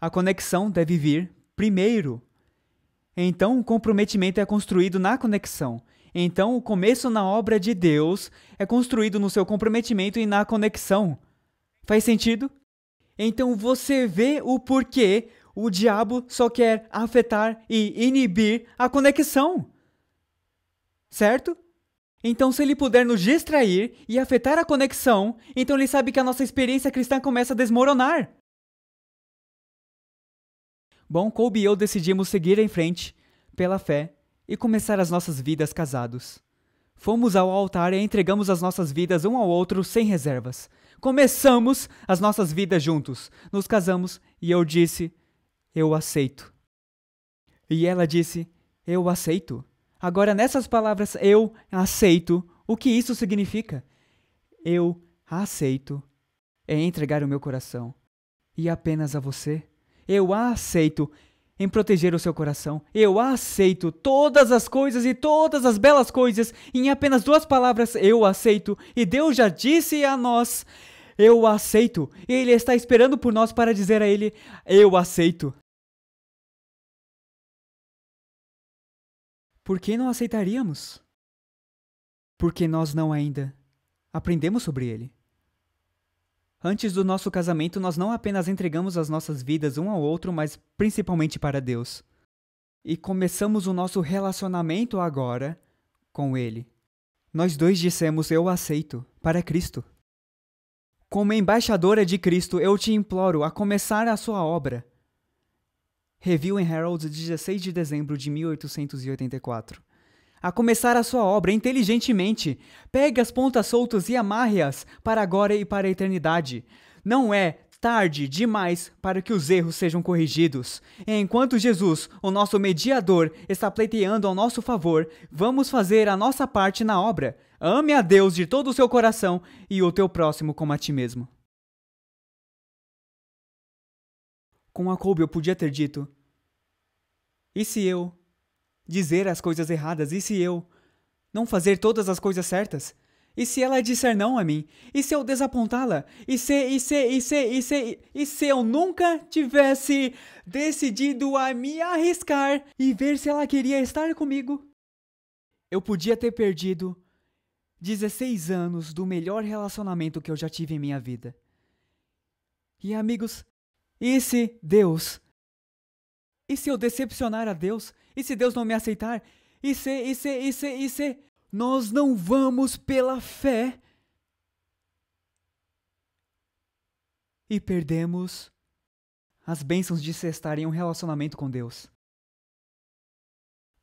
A conexão deve vir primeiro então, o comprometimento é construído na conexão. Então, o começo na obra de Deus é construído no seu comprometimento e na conexão. Faz sentido? Então, você vê o porquê o diabo só quer afetar e inibir a conexão. Certo? Então, se ele puder nos distrair e afetar a conexão, então ele sabe que a nossa experiência cristã começa a desmoronar. Bom, Colby e eu decidimos seguir em frente, pela fé, e começar as nossas vidas casados. Fomos ao altar e entregamos as nossas vidas um ao outro sem reservas. Começamos as nossas vidas juntos. Nos casamos e eu disse: Eu aceito. E ela disse: Eu aceito. Agora, nessas palavras, eu aceito, o que isso significa? Eu aceito é entregar o meu coração e apenas a você. Eu a aceito em proteger o seu coração. Eu a aceito todas as coisas e todas as belas coisas. Em apenas duas palavras, eu aceito. E Deus já disse a nós: Eu aceito. E Ele está esperando por nós para dizer a Ele: Eu aceito. Por que não aceitaríamos? Porque nós não ainda aprendemos sobre Ele. Antes do nosso casamento, nós não apenas entregamos as nossas vidas um ao outro, mas principalmente para Deus. E começamos o nosso relacionamento agora com Ele. Nós dois dissemos: Eu aceito, para Cristo. Como embaixadora de Cristo, eu te imploro a começar a sua obra. Review em Herald, 16 de dezembro de 1884 a começar a sua obra inteligentemente. Pegue as pontas soltas e amarre-as para agora e para a eternidade. Não é tarde demais para que os erros sejam corrigidos. Enquanto Jesus, o nosso mediador, está pleiteando ao nosso favor, vamos fazer a nossa parte na obra. Ame a Deus de todo o seu coração e o teu próximo como a ti mesmo. Com Jacob eu podia ter dito: E se eu, dizer as coisas erradas? E se eu não fazer todas as coisas certas? E se ela disser não a mim? E se eu desapontá-la? E se, e se, e se, e se, e se eu nunca tivesse decidido a me arriscar e ver se ela queria estar comigo? Eu podia ter perdido 16 anos do melhor relacionamento que eu já tive em minha vida. E amigos, e se Deus e se eu decepcionar a Deus? E se Deus não me aceitar? E se, e se, e se, e se? Nós não vamos pela fé e perdemos as bênçãos de se estar em um relacionamento com Deus.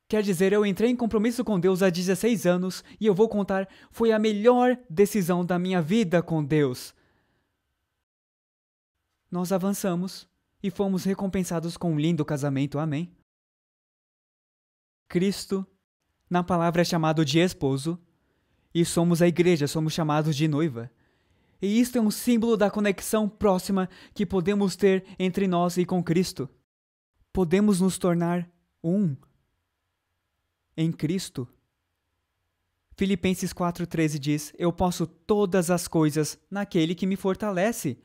Quer dizer, eu entrei em compromisso com Deus há 16 anos e eu vou contar, foi a melhor decisão da minha vida com Deus. Nós avançamos e fomos recompensados com um lindo casamento. Amém. Cristo, na palavra é chamado de esposo, e somos a igreja, somos chamados de noiva. E isto é um símbolo da conexão próxima que podemos ter entre nós e com Cristo. Podemos nos tornar um em Cristo. Filipenses 4,13 diz: Eu posso todas as coisas naquele que me fortalece.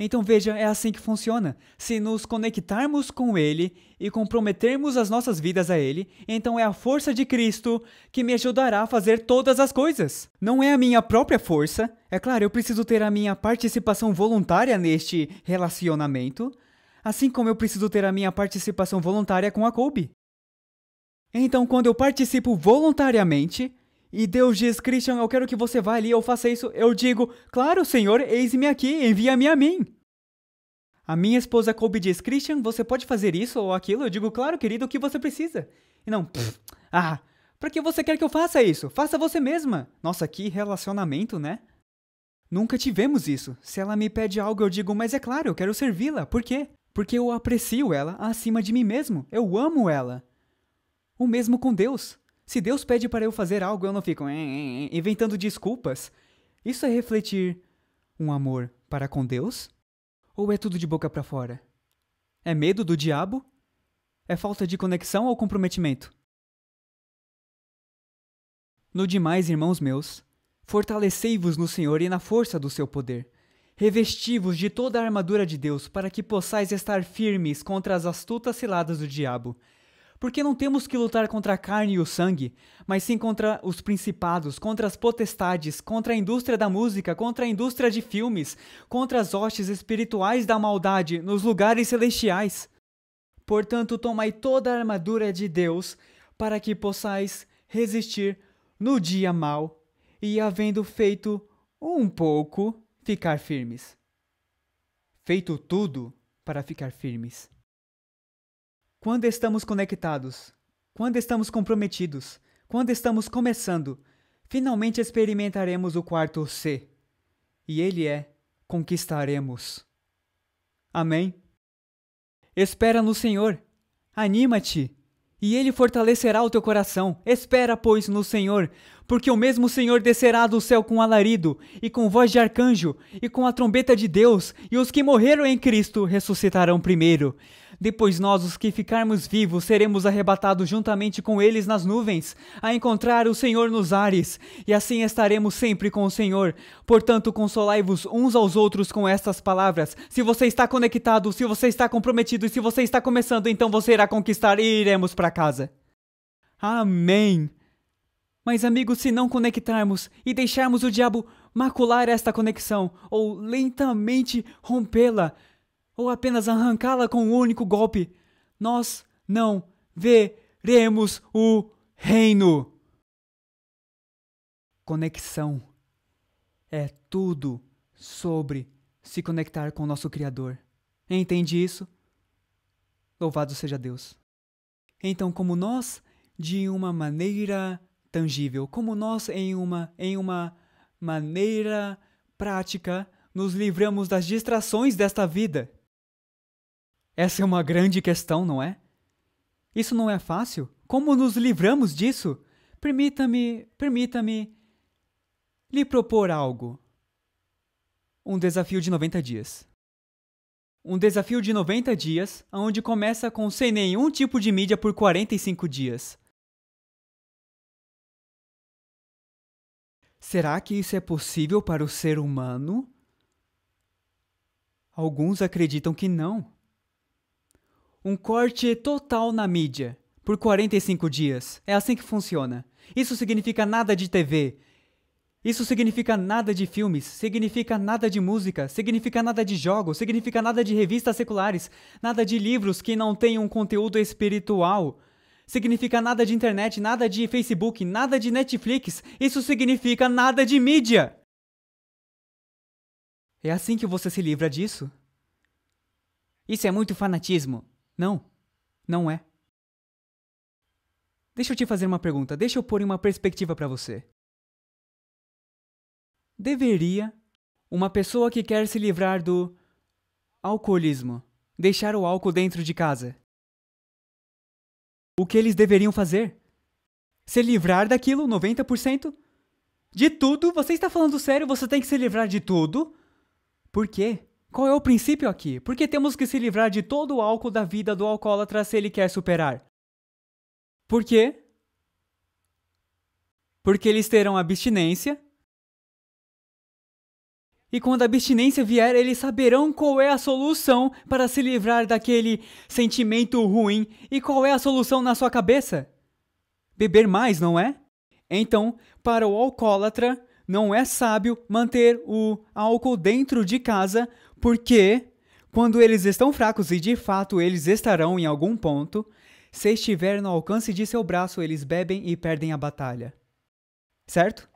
Então veja, é assim que funciona. Se nos conectarmos com Ele e comprometermos as nossas vidas a Ele, então é a força de Cristo que me ajudará a fazer todas as coisas. Não é a minha própria força. É claro, eu preciso ter a minha participação voluntária neste relacionamento, assim como eu preciso ter a minha participação voluntária com a Kobe. Então, quando eu participo voluntariamente, e Deus diz: Christian, eu quero que você vá ali, eu faça isso. Eu digo: Claro, Senhor, eis-me aqui, envia-me a mim. A minha esposa Kobe diz: Christian, você pode fazer isso ou aquilo? Eu digo: Claro, querido, o que você precisa. E não, ah, pra que você quer que eu faça isso? Faça você mesma. Nossa, que relacionamento, né? Nunca tivemos isso. Se ela me pede algo, eu digo: Mas é claro, eu quero servi-la. Por quê? Porque eu aprecio ela acima de mim mesmo. Eu amo ela. O mesmo com Deus. Se Deus pede para eu fazer algo, eu não fico inventando desculpas. Isso é refletir um amor para com Deus? Ou é tudo de boca para fora? É medo do diabo? É falta de conexão ou comprometimento? No demais, irmãos meus, fortalecei-vos no Senhor e na força do seu poder. Revesti-vos de toda a armadura de Deus, para que possais estar firmes contra as astutas ciladas do diabo porque não temos que lutar contra a carne e o sangue, mas sim contra os principados, contra as potestades, contra a indústria da música, contra a indústria de filmes, contra as hostes espirituais da maldade nos lugares celestiais. Portanto, tomai toda a armadura de Deus, para que possais resistir no dia mau, e havendo feito um pouco, ficar firmes. Feito tudo para ficar firmes. Quando estamos conectados, quando estamos comprometidos, quando estamos começando, finalmente experimentaremos o quarto C. E ele é: conquistaremos. Amém? Espera no Senhor. Anima-te e ele fortalecerá o teu coração. Espera, pois, no Senhor, porque o mesmo Senhor descerá do céu com alarido, e com voz de arcanjo, e com a trombeta de Deus, e os que morreram em Cristo ressuscitarão primeiro. Depois nós, os que ficarmos vivos, seremos arrebatados juntamente com eles nas nuvens, a encontrar o Senhor nos ares, e assim estaremos sempre com o Senhor. Portanto, consolai-vos uns aos outros com estas palavras. Se você está conectado, se você está comprometido e se você está começando, então você irá conquistar e iremos para casa. Amém. Mas, amigos, se não conectarmos e deixarmos o diabo macular esta conexão ou lentamente rompê-la, ou apenas arrancá-la com um único golpe. Nós não veremos o reino. Conexão é tudo sobre se conectar com o nosso Criador. Entende isso? Louvado seja Deus. Então, como nós, de uma maneira tangível, como nós em uma em uma maneira prática, nos livramos das distrações desta vida. Essa é uma grande questão, não é? Isso não é fácil? Como nos livramos disso? Permita-me, permita-me lhe propor algo. Um desafio de 90 dias. Um desafio de 90 dias, onde começa com sem nenhum tipo de mídia por 45 dias. Será que isso é possível para o ser humano? Alguns acreditam que não. Um corte total na mídia. Por 45 dias. É assim que funciona. Isso significa nada de TV. Isso significa nada de filmes, significa nada de música, significa nada de jogos, significa nada de revistas seculares, nada de livros que não tenham conteúdo espiritual, significa nada de internet, nada de Facebook, nada de Netflix. Isso significa nada de mídia. É assim que você se livra disso? Isso é muito fanatismo. Não, não é. Deixa eu te fazer uma pergunta, deixa eu pôr em uma perspectiva para você. Deveria uma pessoa que quer se livrar do alcoolismo deixar o álcool dentro de casa? O que eles deveriam fazer? Se livrar daquilo 90%? De tudo? Você está falando sério? Você tem que se livrar de tudo? Por quê? Qual é o princípio aqui? Porque temos que se livrar de todo o álcool da vida do alcoólatra se ele quer superar. Por quê? Porque eles terão abstinência. E quando a abstinência vier, eles saberão qual é a solução para se livrar daquele sentimento ruim e qual é a solução na sua cabeça? Beber mais, não é? Então, para o alcoólatra, não é sábio manter o álcool dentro de casa, porque, quando eles estão fracos e de fato eles estarão em algum ponto, se estiver no alcance de seu braço, eles bebem e perdem a batalha. Certo?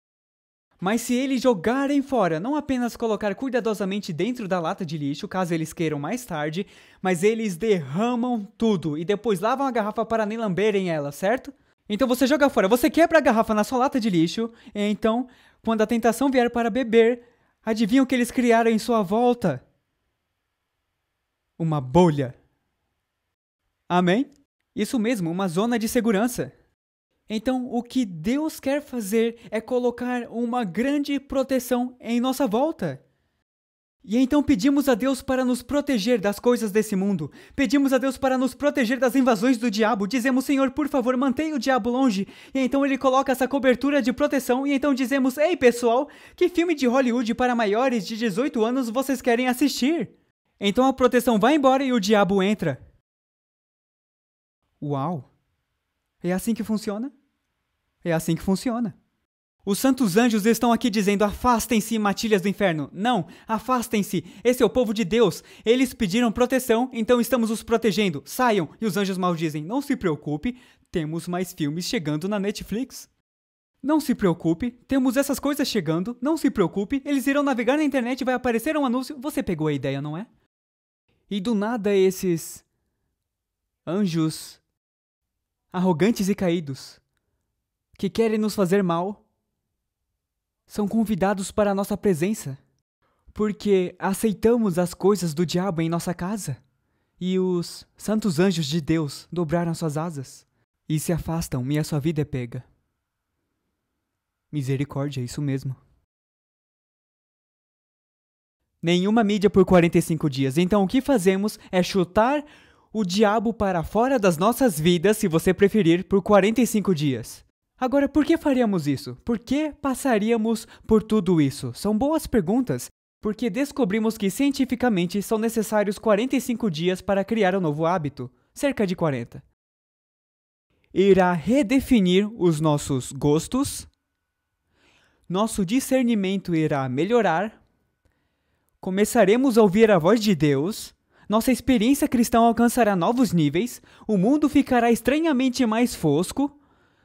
Mas se eles jogarem fora, não apenas colocar cuidadosamente dentro da lata de lixo, caso eles queiram mais tarde, mas eles derramam tudo e depois lavam a garrafa para nem lamberem ela, certo? Então você joga fora, você quebra a garrafa na sua lata de lixo, então, quando a tentação vier para beber, adivinha o que eles criaram em sua volta? uma bolha. Amém? Isso mesmo, uma zona de segurança. Então, o que Deus quer fazer é colocar uma grande proteção em nossa volta. E então pedimos a Deus para nos proteger das coisas desse mundo. Pedimos a Deus para nos proteger das invasões do diabo. Dizemos, Senhor, por favor, mantenha o diabo longe. E então ele coloca essa cobertura de proteção. E então dizemos, ei pessoal, que filme de Hollywood para maiores de 18 anos vocês querem assistir? Então a proteção vai embora e o diabo entra. Uau! É assim que funciona? É assim que funciona. Os santos anjos estão aqui dizendo: afastem-se, matilhas do inferno. Não, afastem-se. Esse é o povo de Deus. Eles pediram proteção, então estamos os protegendo. Saiam. E os anjos maldizem: não se preocupe, temos mais filmes chegando na Netflix. Não se preocupe, temos essas coisas chegando. Não se preocupe, eles irão navegar na internet e vai aparecer um anúncio. Você pegou a ideia, não é? E do nada esses anjos arrogantes e caídos que querem nos fazer mal são convidados para a nossa presença, porque aceitamos as coisas do diabo em nossa casa. E os santos anjos de Deus dobraram suas asas e se afastam, e a sua vida é pega. Misericórdia, é isso mesmo. Nenhuma mídia por 45 dias. Então o que fazemos é chutar o diabo para fora das nossas vidas, se você preferir, por 45 dias. Agora, por que faríamos isso? Por que passaríamos por tudo isso? São boas perguntas, porque descobrimos que cientificamente são necessários 45 dias para criar um novo hábito cerca de 40. Irá redefinir os nossos gostos, nosso discernimento irá melhorar, começaremos a ouvir a voz de Deus, nossa experiência cristã alcançará novos níveis, o mundo ficará estranhamente mais fosco,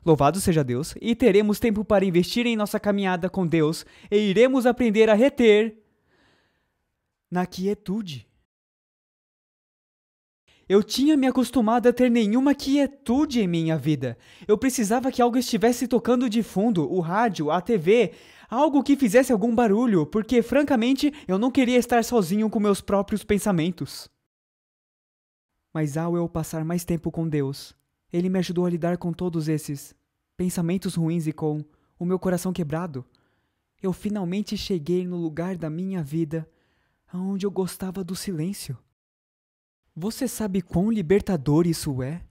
louvado seja Deus, e teremos tempo para investir em nossa caminhada com Deus e iremos aprender a reter na quietude. Eu tinha me acostumado a ter nenhuma quietude em minha vida. Eu precisava que algo estivesse tocando de fundo, o rádio, a TV, algo que fizesse algum barulho, porque francamente eu não queria estar sozinho com meus próprios pensamentos. Mas ao eu passar mais tempo com Deus, Ele me ajudou a lidar com todos esses pensamentos ruins e com o meu coração quebrado. Eu finalmente cheguei no lugar da minha vida onde eu gostava do silêncio. Você sabe quão libertador isso é?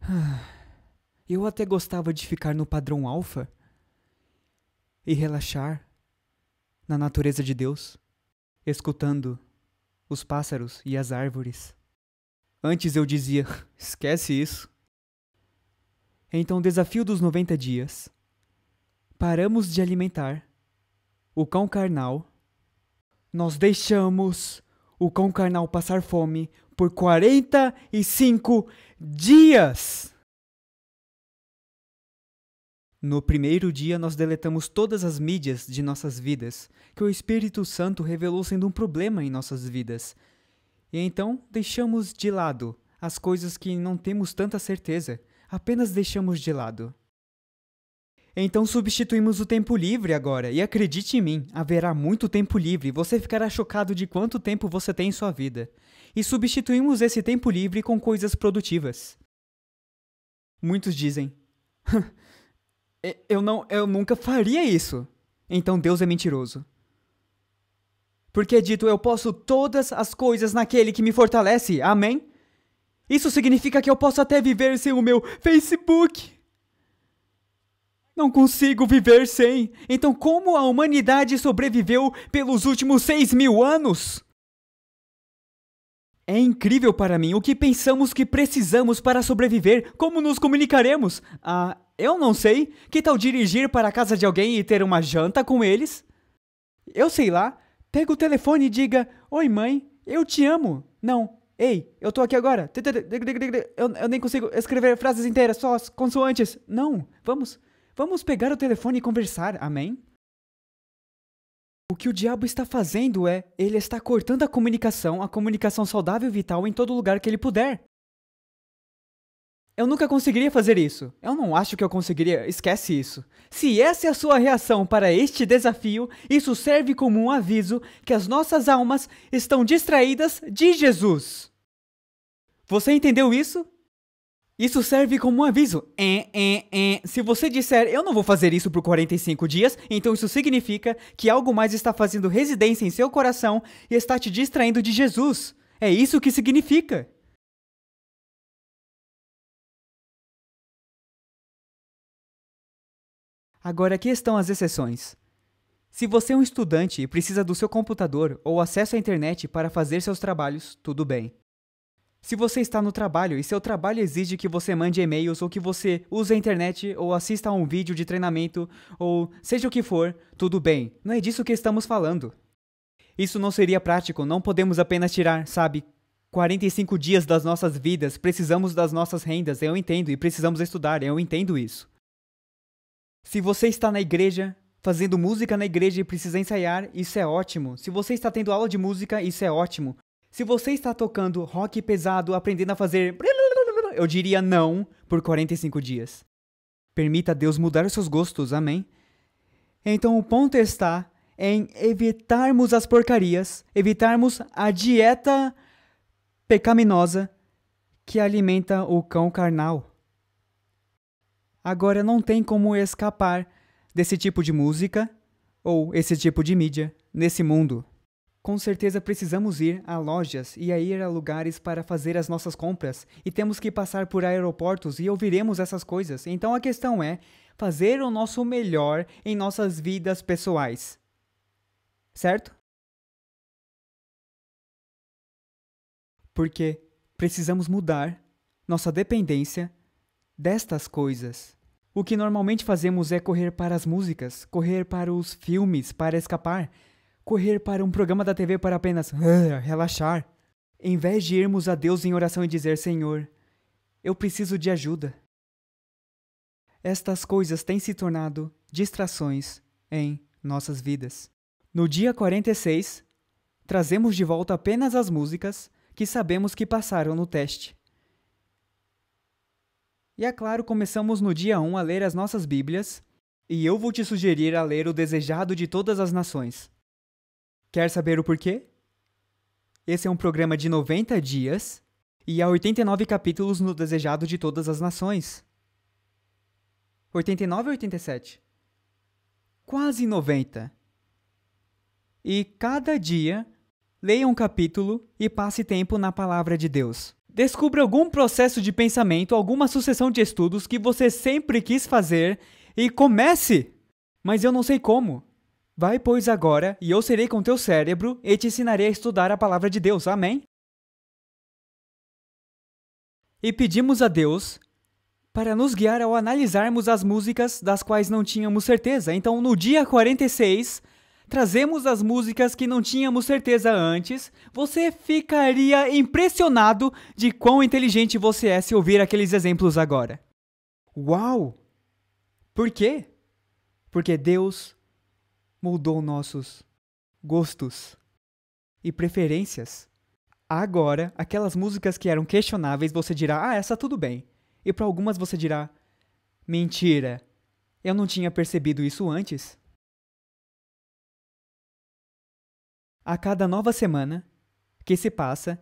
Eu até gostava de ficar no padrão alfa, e relaxar na natureza de Deus, escutando os pássaros e as árvores. Antes eu dizia: esquece isso. Então, o desafio dos 90 dias. Paramos de alimentar o cão carnal. Nós deixamos o cão carnal passar fome por 45 dias. No primeiro dia, nós deletamos todas as mídias de nossas vidas, que o Espírito Santo revelou sendo um problema em nossas vidas. E então deixamos de lado as coisas que não temos tanta certeza, apenas deixamos de lado. Então substituímos o tempo livre agora, e acredite em mim, haverá muito tempo livre, você ficará chocado de quanto tempo você tem em sua vida. E substituímos esse tempo livre com coisas produtivas. Muitos dizem: eu não, eu nunca faria isso. Então Deus é mentiroso. Porque é dito, eu posso todas as coisas naquele que me fortalece. Amém? Isso significa que eu posso até viver sem o meu Facebook. Não consigo viver sem. Então, como a humanidade sobreviveu pelos últimos seis mil anos? É incrível para mim o que pensamos que precisamos para sobreviver. Como nos comunicaremos? Ah, eu não sei. Que tal dirigir para a casa de alguém e ter uma janta com eles? Eu sei lá. Pega o telefone e diga: Oi, mãe, eu te amo. Não, ei, eu tô aqui agora. Eu, eu nem consigo escrever frases inteiras, só as consoantes. Não, vamos. Vamos pegar o telefone e conversar, amém? O que o diabo está fazendo é, ele está cortando a comunicação, a comunicação saudável e vital em todo lugar que ele puder. Eu nunca conseguiria fazer isso. Eu não acho que eu conseguiria. Esquece isso. Se essa é a sua reação para este desafio, isso serve como um aviso que as nossas almas estão distraídas de Jesus. Você entendeu isso? Isso serve como um aviso. É, é, é. Se você disser eu não vou fazer isso por 45 dias, então isso significa que algo mais está fazendo residência em seu coração e está te distraindo de Jesus. É isso que significa. Agora aqui estão as exceções. Se você é um estudante e precisa do seu computador ou acesso à internet para fazer seus trabalhos, tudo bem. Se você está no trabalho e seu trabalho exige que você mande e-mails ou que você use a internet ou assista a um vídeo de treinamento ou seja o que for, tudo bem, não é disso que estamos falando. Isso não seria prático, não podemos apenas tirar, sabe, 45 dias das nossas vidas, precisamos das nossas rendas, eu entendo, e precisamos estudar, eu entendo isso. Se você está na igreja, fazendo música na igreja e precisa ensaiar, isso é ótimo. Se você está tendo aula de música, isso é ótimo. Se você está tocando rock pesado, aprendendo a fazer. Eu diria não por 45 dias. Permita Deus mudar os seus gostos, amém? Então o ponto está em evitarmos as porcarias, evitarmos a dieta pecaminosa que alimenta o cão carnal agora não tem como escapar desse tipo de música ou esse tipo de mídia nesse mundo. Com certeza precisamos ir a lojas e a ir a lugares para fazer as nossas compras e temos que passar por aeroportos e ouviremos essas coisas. Então a questão é fazer o nosso melhor em nossas vidas pessoais. Certo? Porque precisamos mudar nossa dependência destas coisas. O que normalmente fazemos é correr para as músicas, correr para os filmes para escapar, correr para um programa da TV para apenas ah, relaxar, em vez de irmos a Deus em oração e dizer: Senhor, eu preciso de ajuda. Estas coisas têm se tornado distrações em nossas vidas. No dia 46, trazemos de volta apenas as músicas que sabemos que passaram no teste. E é claro, começamos no dia 1 a ler as nossas Bíblias, e eu vou te sugerir a ler o Desejado de Todas as Nações. Quer saber o porquê? Esse é um programa de 90 dias e há 89 capítulos no Desejado de Todas as Nações. 89 ou 87? Quase 90. E cada dia, leia um capítulo e passe tempo na palavra de Deus. Descubra algum processo de pensamento, alguma sucessão de estudos que você sempre quis fazer e comece! Mas eu não sei como. Vai, pois, agora, e eu serei com teu cérebro e te ensinarei a estudar a palavra de Deus. Amém? E pedimos a Deus para nos guiar ao analisarmos as músicas das quais não tínhamos certeza. Então, no dia 46, trazemos as músicas que não tínhamos certeza antes, você ficaria impressionado de quão inteligente você é se ouvir aqueles exemplos agora. Uau! Por quê? Porque Deus mudou nossos gostos e preferências. Agora, aquelas músicas que eram questionáveis, você dirá: "Ah, essa tudo bem". E para algumas você dirá: "Mentira. Eu não tinha percebido isso antes". A cada nova semana que se passa,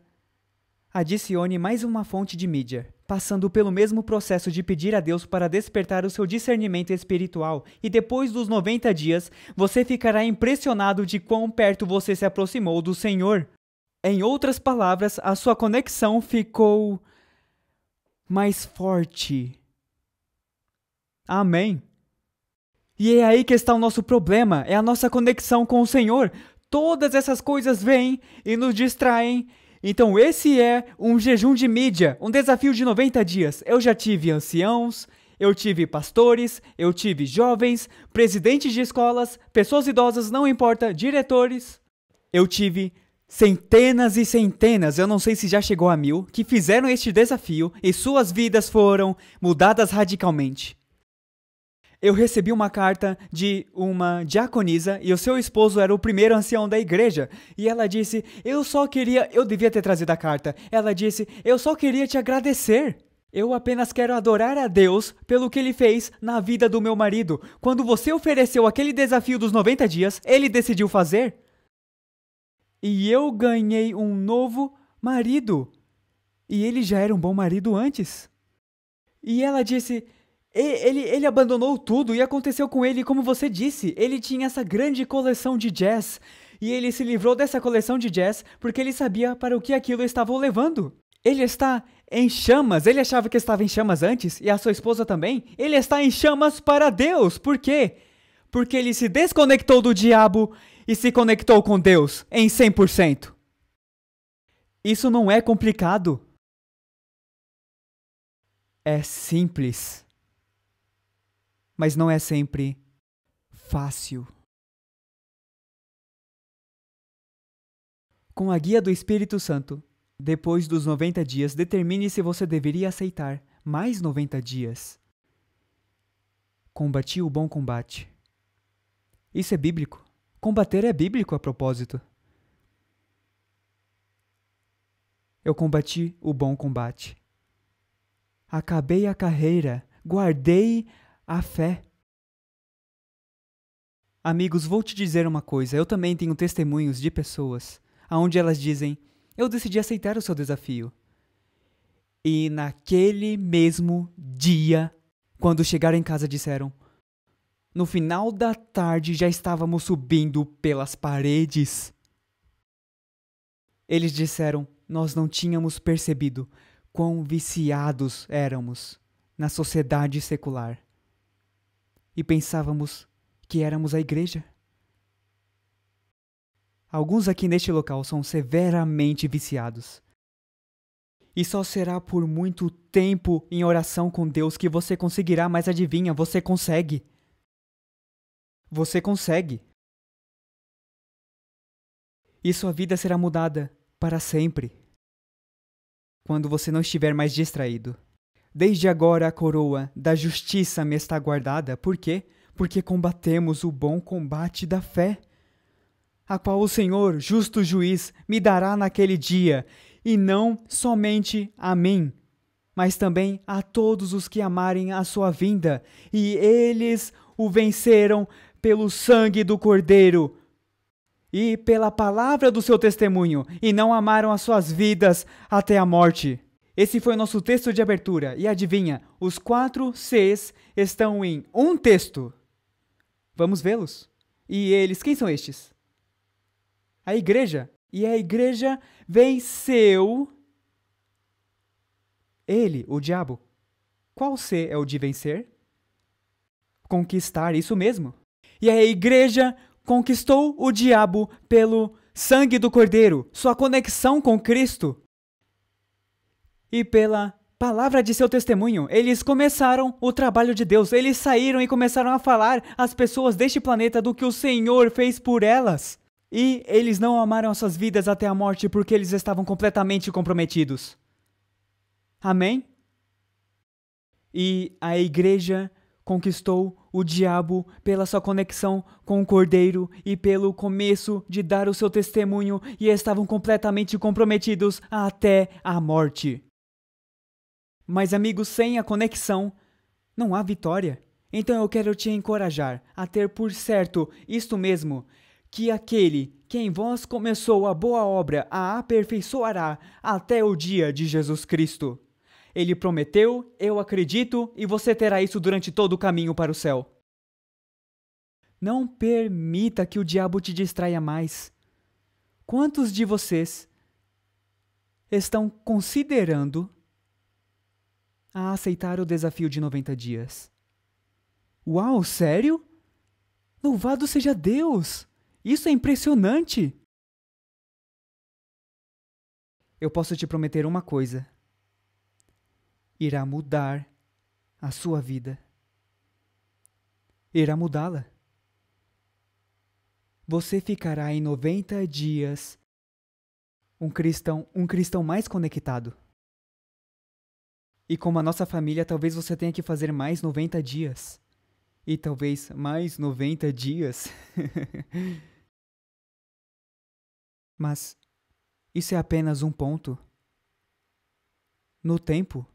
adicione mais uma fonte de mídia, passando pelo mesmo processo de pedir a Deus para despertar o seu discernimento espiritual, e depois dos 90 dias, você ficará impressionado de quão perto você se aproximou do Senhor. Em outras palavras, a sua conexão ficou mais forte. Amém. E é aí que está o nosso problema, é a nossa conexão com o Senhor. Todas essas coisas vêm e nos distraem. Então, esse é um jejum de mídia, um desafio de 90 dias. Eu já tive anciãos, eu tive pastores, eu tive jovens, presidentes de escolas, pessoas idosas, não importa, diretores. Eu tive centenas e centenas, eu não sei se já chegou a mil, que fizeram este desafio e suas vidas foram mudadas radicalmente eu recebi uma carta de uma diaconisa e o seu esposo era o primeiro ancião da igreja. E ela disse: Eu só queria. Eu devia ter trazido a carta. Ela disse: Eu só queria te agradecer. Eu apenas quero adorar a Deus pelo que ele fez na vida do meu marido. Quando você ofereceu aquele desafio dos 90 dias, ele decidiu fazer. E eu ganhei um novo marido. E ele já era um bom marido antes. E ela disse: ele, ele abandonou tudo e aconteceu com ele, como você disse, ele tinha essa grande coleção de jazz. E ele se livrou dessa coleção de jazz porque ele sabia para o que aquilo estava o levando. Ele está em chamas. Ele achava que estava em chamas antes e a sua esposa também. Ele está em chamas para Deus. Por quê? Porque ele se desconectou do diabo e se conectou com Deus em 100%. Isso não é complicado. É simples mas não é sempre fácil. Com a guia do Espírito Santo, depois dos 90 dias, determine se você deveria aceitar mais 90 dias. Combati o bom combate. Isso é bíblico. Combater é bíblico a propósito. Eu combati o bom combate. Acabei a carreira, guardei a fé. Amigos, vou te dizer uma coisa. Eu também tenho testemunhos de pessoas aonde elas dizem: "Eu decidi aceitar o seu desafio". E naquele mesmo dia, quando chegaram em casa, disseram: "No final da tarde já estávamos subindo pelas paredes". Eles disseram: "Nós não tínhamos percebido quão viciados éramos na sociedade secular" e pensávamos que éramos a igreja. Alguns aqui neste local são severamente viciados. E só será por muito tempo em oração com Deus que você conseguirá, mas adivinha, você consegue. Você consegue. E sua vida será mudada para sempre. Quando você não estiver mais distraído. Desde agora a coroa da justiça me está guardada. Por quê? Porque combatemos o bom combate da fé, a qual o Senhor, justo juiz, me dará naquele dia, e não somente a mim, mas também a todos os que amarem a sua vinda, e eles o venceram pelo sangue do Cordeiro e pela palavra do seu testemunho, e não amaram as suas vidas até a morte. Esse foi o nosso texto de abertura. E adivinha, os quatro Cs estão em um texto. Vamos vê-los? E eles, quem são estes? A igreja. E a igreja venceu ele, o diabo. Qual C é o de vencer? Conquistar, isso mesmo. E a igreja conquistou o diabo pelo sangue do cordeiro, sua conexão com Cristo e pela palavra de seu testemunho, eles começaram o trabalho de Deus. Eles saíram e começaram a falar às pessoas deste planeta do que o Senhor fez por elas. E eles não amaram suas vidas até a morte porque eles estavam completamente comprometidos. Amém? E a igreja conquistou o diabo pela sua conexão com o cordeiro e pelo começo de dar o seu testemunho e estavam completamente comprometidos até a morte. Mas, amigo, sem a conexão, não há vitória. Então eu quero te encorajar a ter por certo isto mesmo: que aquele que em vós começou a boa obra a aperfeiçoará até o dia de Jesus Cristo. Ele prometeu, eu acredito, e você terá isso durante todo o caminho para o céu. Não permita que o diabo te distraia mais. Quantos de vocês estão considerando a aceitar o desafio de 90 dias. Uau, sério? Louvado seja Deus! Isso é impressionante! Eu posso te prometer uma coisa: irá mudar a sua vida. Irá mudá-la. Você ficará em 90 dias um cristão, um cristão mais conectado. E como a nossa família, talvez você tenha que fazer mais 90 dias. E talvez mais 90 dias. Mas isso é apenas um ponto. No tempo.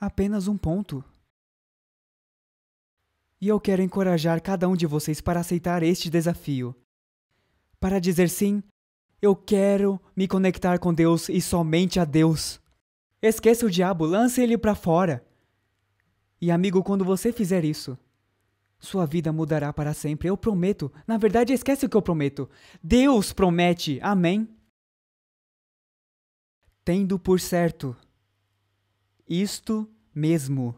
Apenas um ponto. E eu quero encorajar cada um de vocês para aceitar este desafio. Para dizer sim, eu quero me conectar com Deus e somente a Deus. Esqueça o diabo, lance ele para fora. E amigo, quando você fizer isso, sua vida mudará para sempre. Eu prometo. Na verdade, esquece o que eu prometo. Deus promete. Amém. Tendo por certo isto mesmo,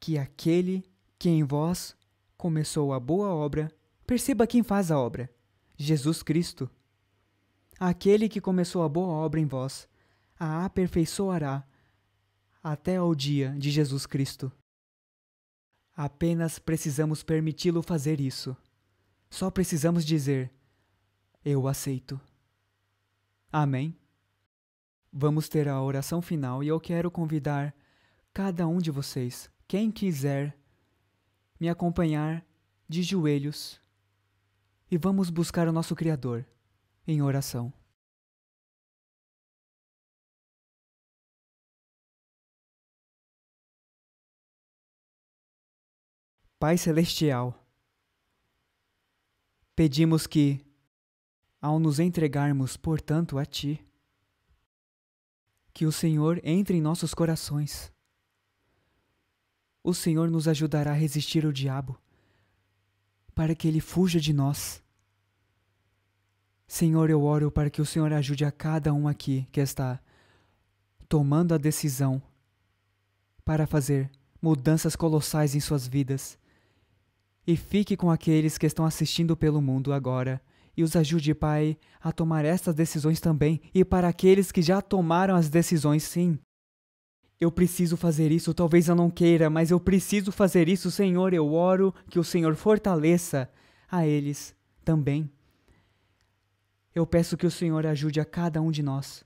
que aquele que em vós começou a boa obra, perceba quem faz a obra: Jesus Cristo. Aquele que começou a boa obra em vós a aperfeiçoará até ao dia de Jesus Cristo. Apenas precisamos permiti-lo fazer isso. Só precisamos dizer: Eu aceito. Amém? Vamos ter a oração final e eu quero convidar cada um de vocês, quem quiser, me acompanhar de joelhos e vamos buscar o nosso Criador em oração. Pai Celestial, pedimos que, ao nos entregarmos, portanto, a Ti, que o Senhor entre em nossos corações. O Senhor nos ajudará a resistir ao diabo, para que ele fuja de nós. Senhor, eu oro para que o Senhor ajude a cada um aqui que está tomando a decisão para fazer mudanças colossais em suas vidas e fique com aqueles que estão assistindo pelo mundo agora e os ajude, Pai, a tomar estas decisões também e para aqueles que já tomaram as decisões, sim. Eu preciso fazer isso, talvez eu não queira, mas eu preciso fazer isso, Senhor. Eu oro que o Senhor fortaleça a eles também. Eu peço que o Senhor ajude a cada um de nós.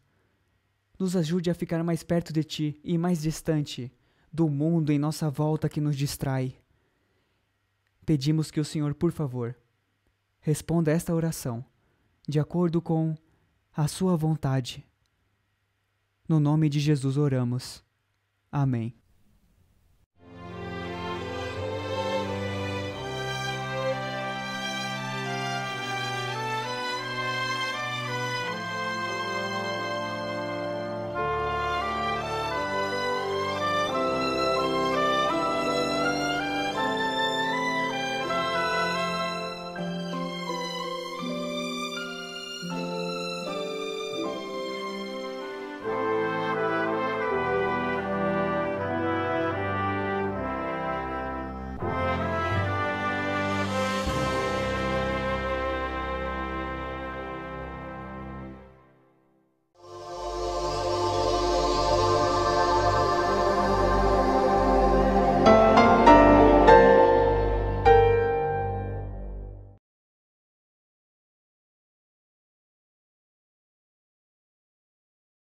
Nos ajude a ficar mais perto de Ti e mais distante do mundo em nossa volta que nos distrai pedimos que o Senhor, por favor, responda esta oração, de acordo com a Sua vontade. No nome de Jesus oramos. Amém.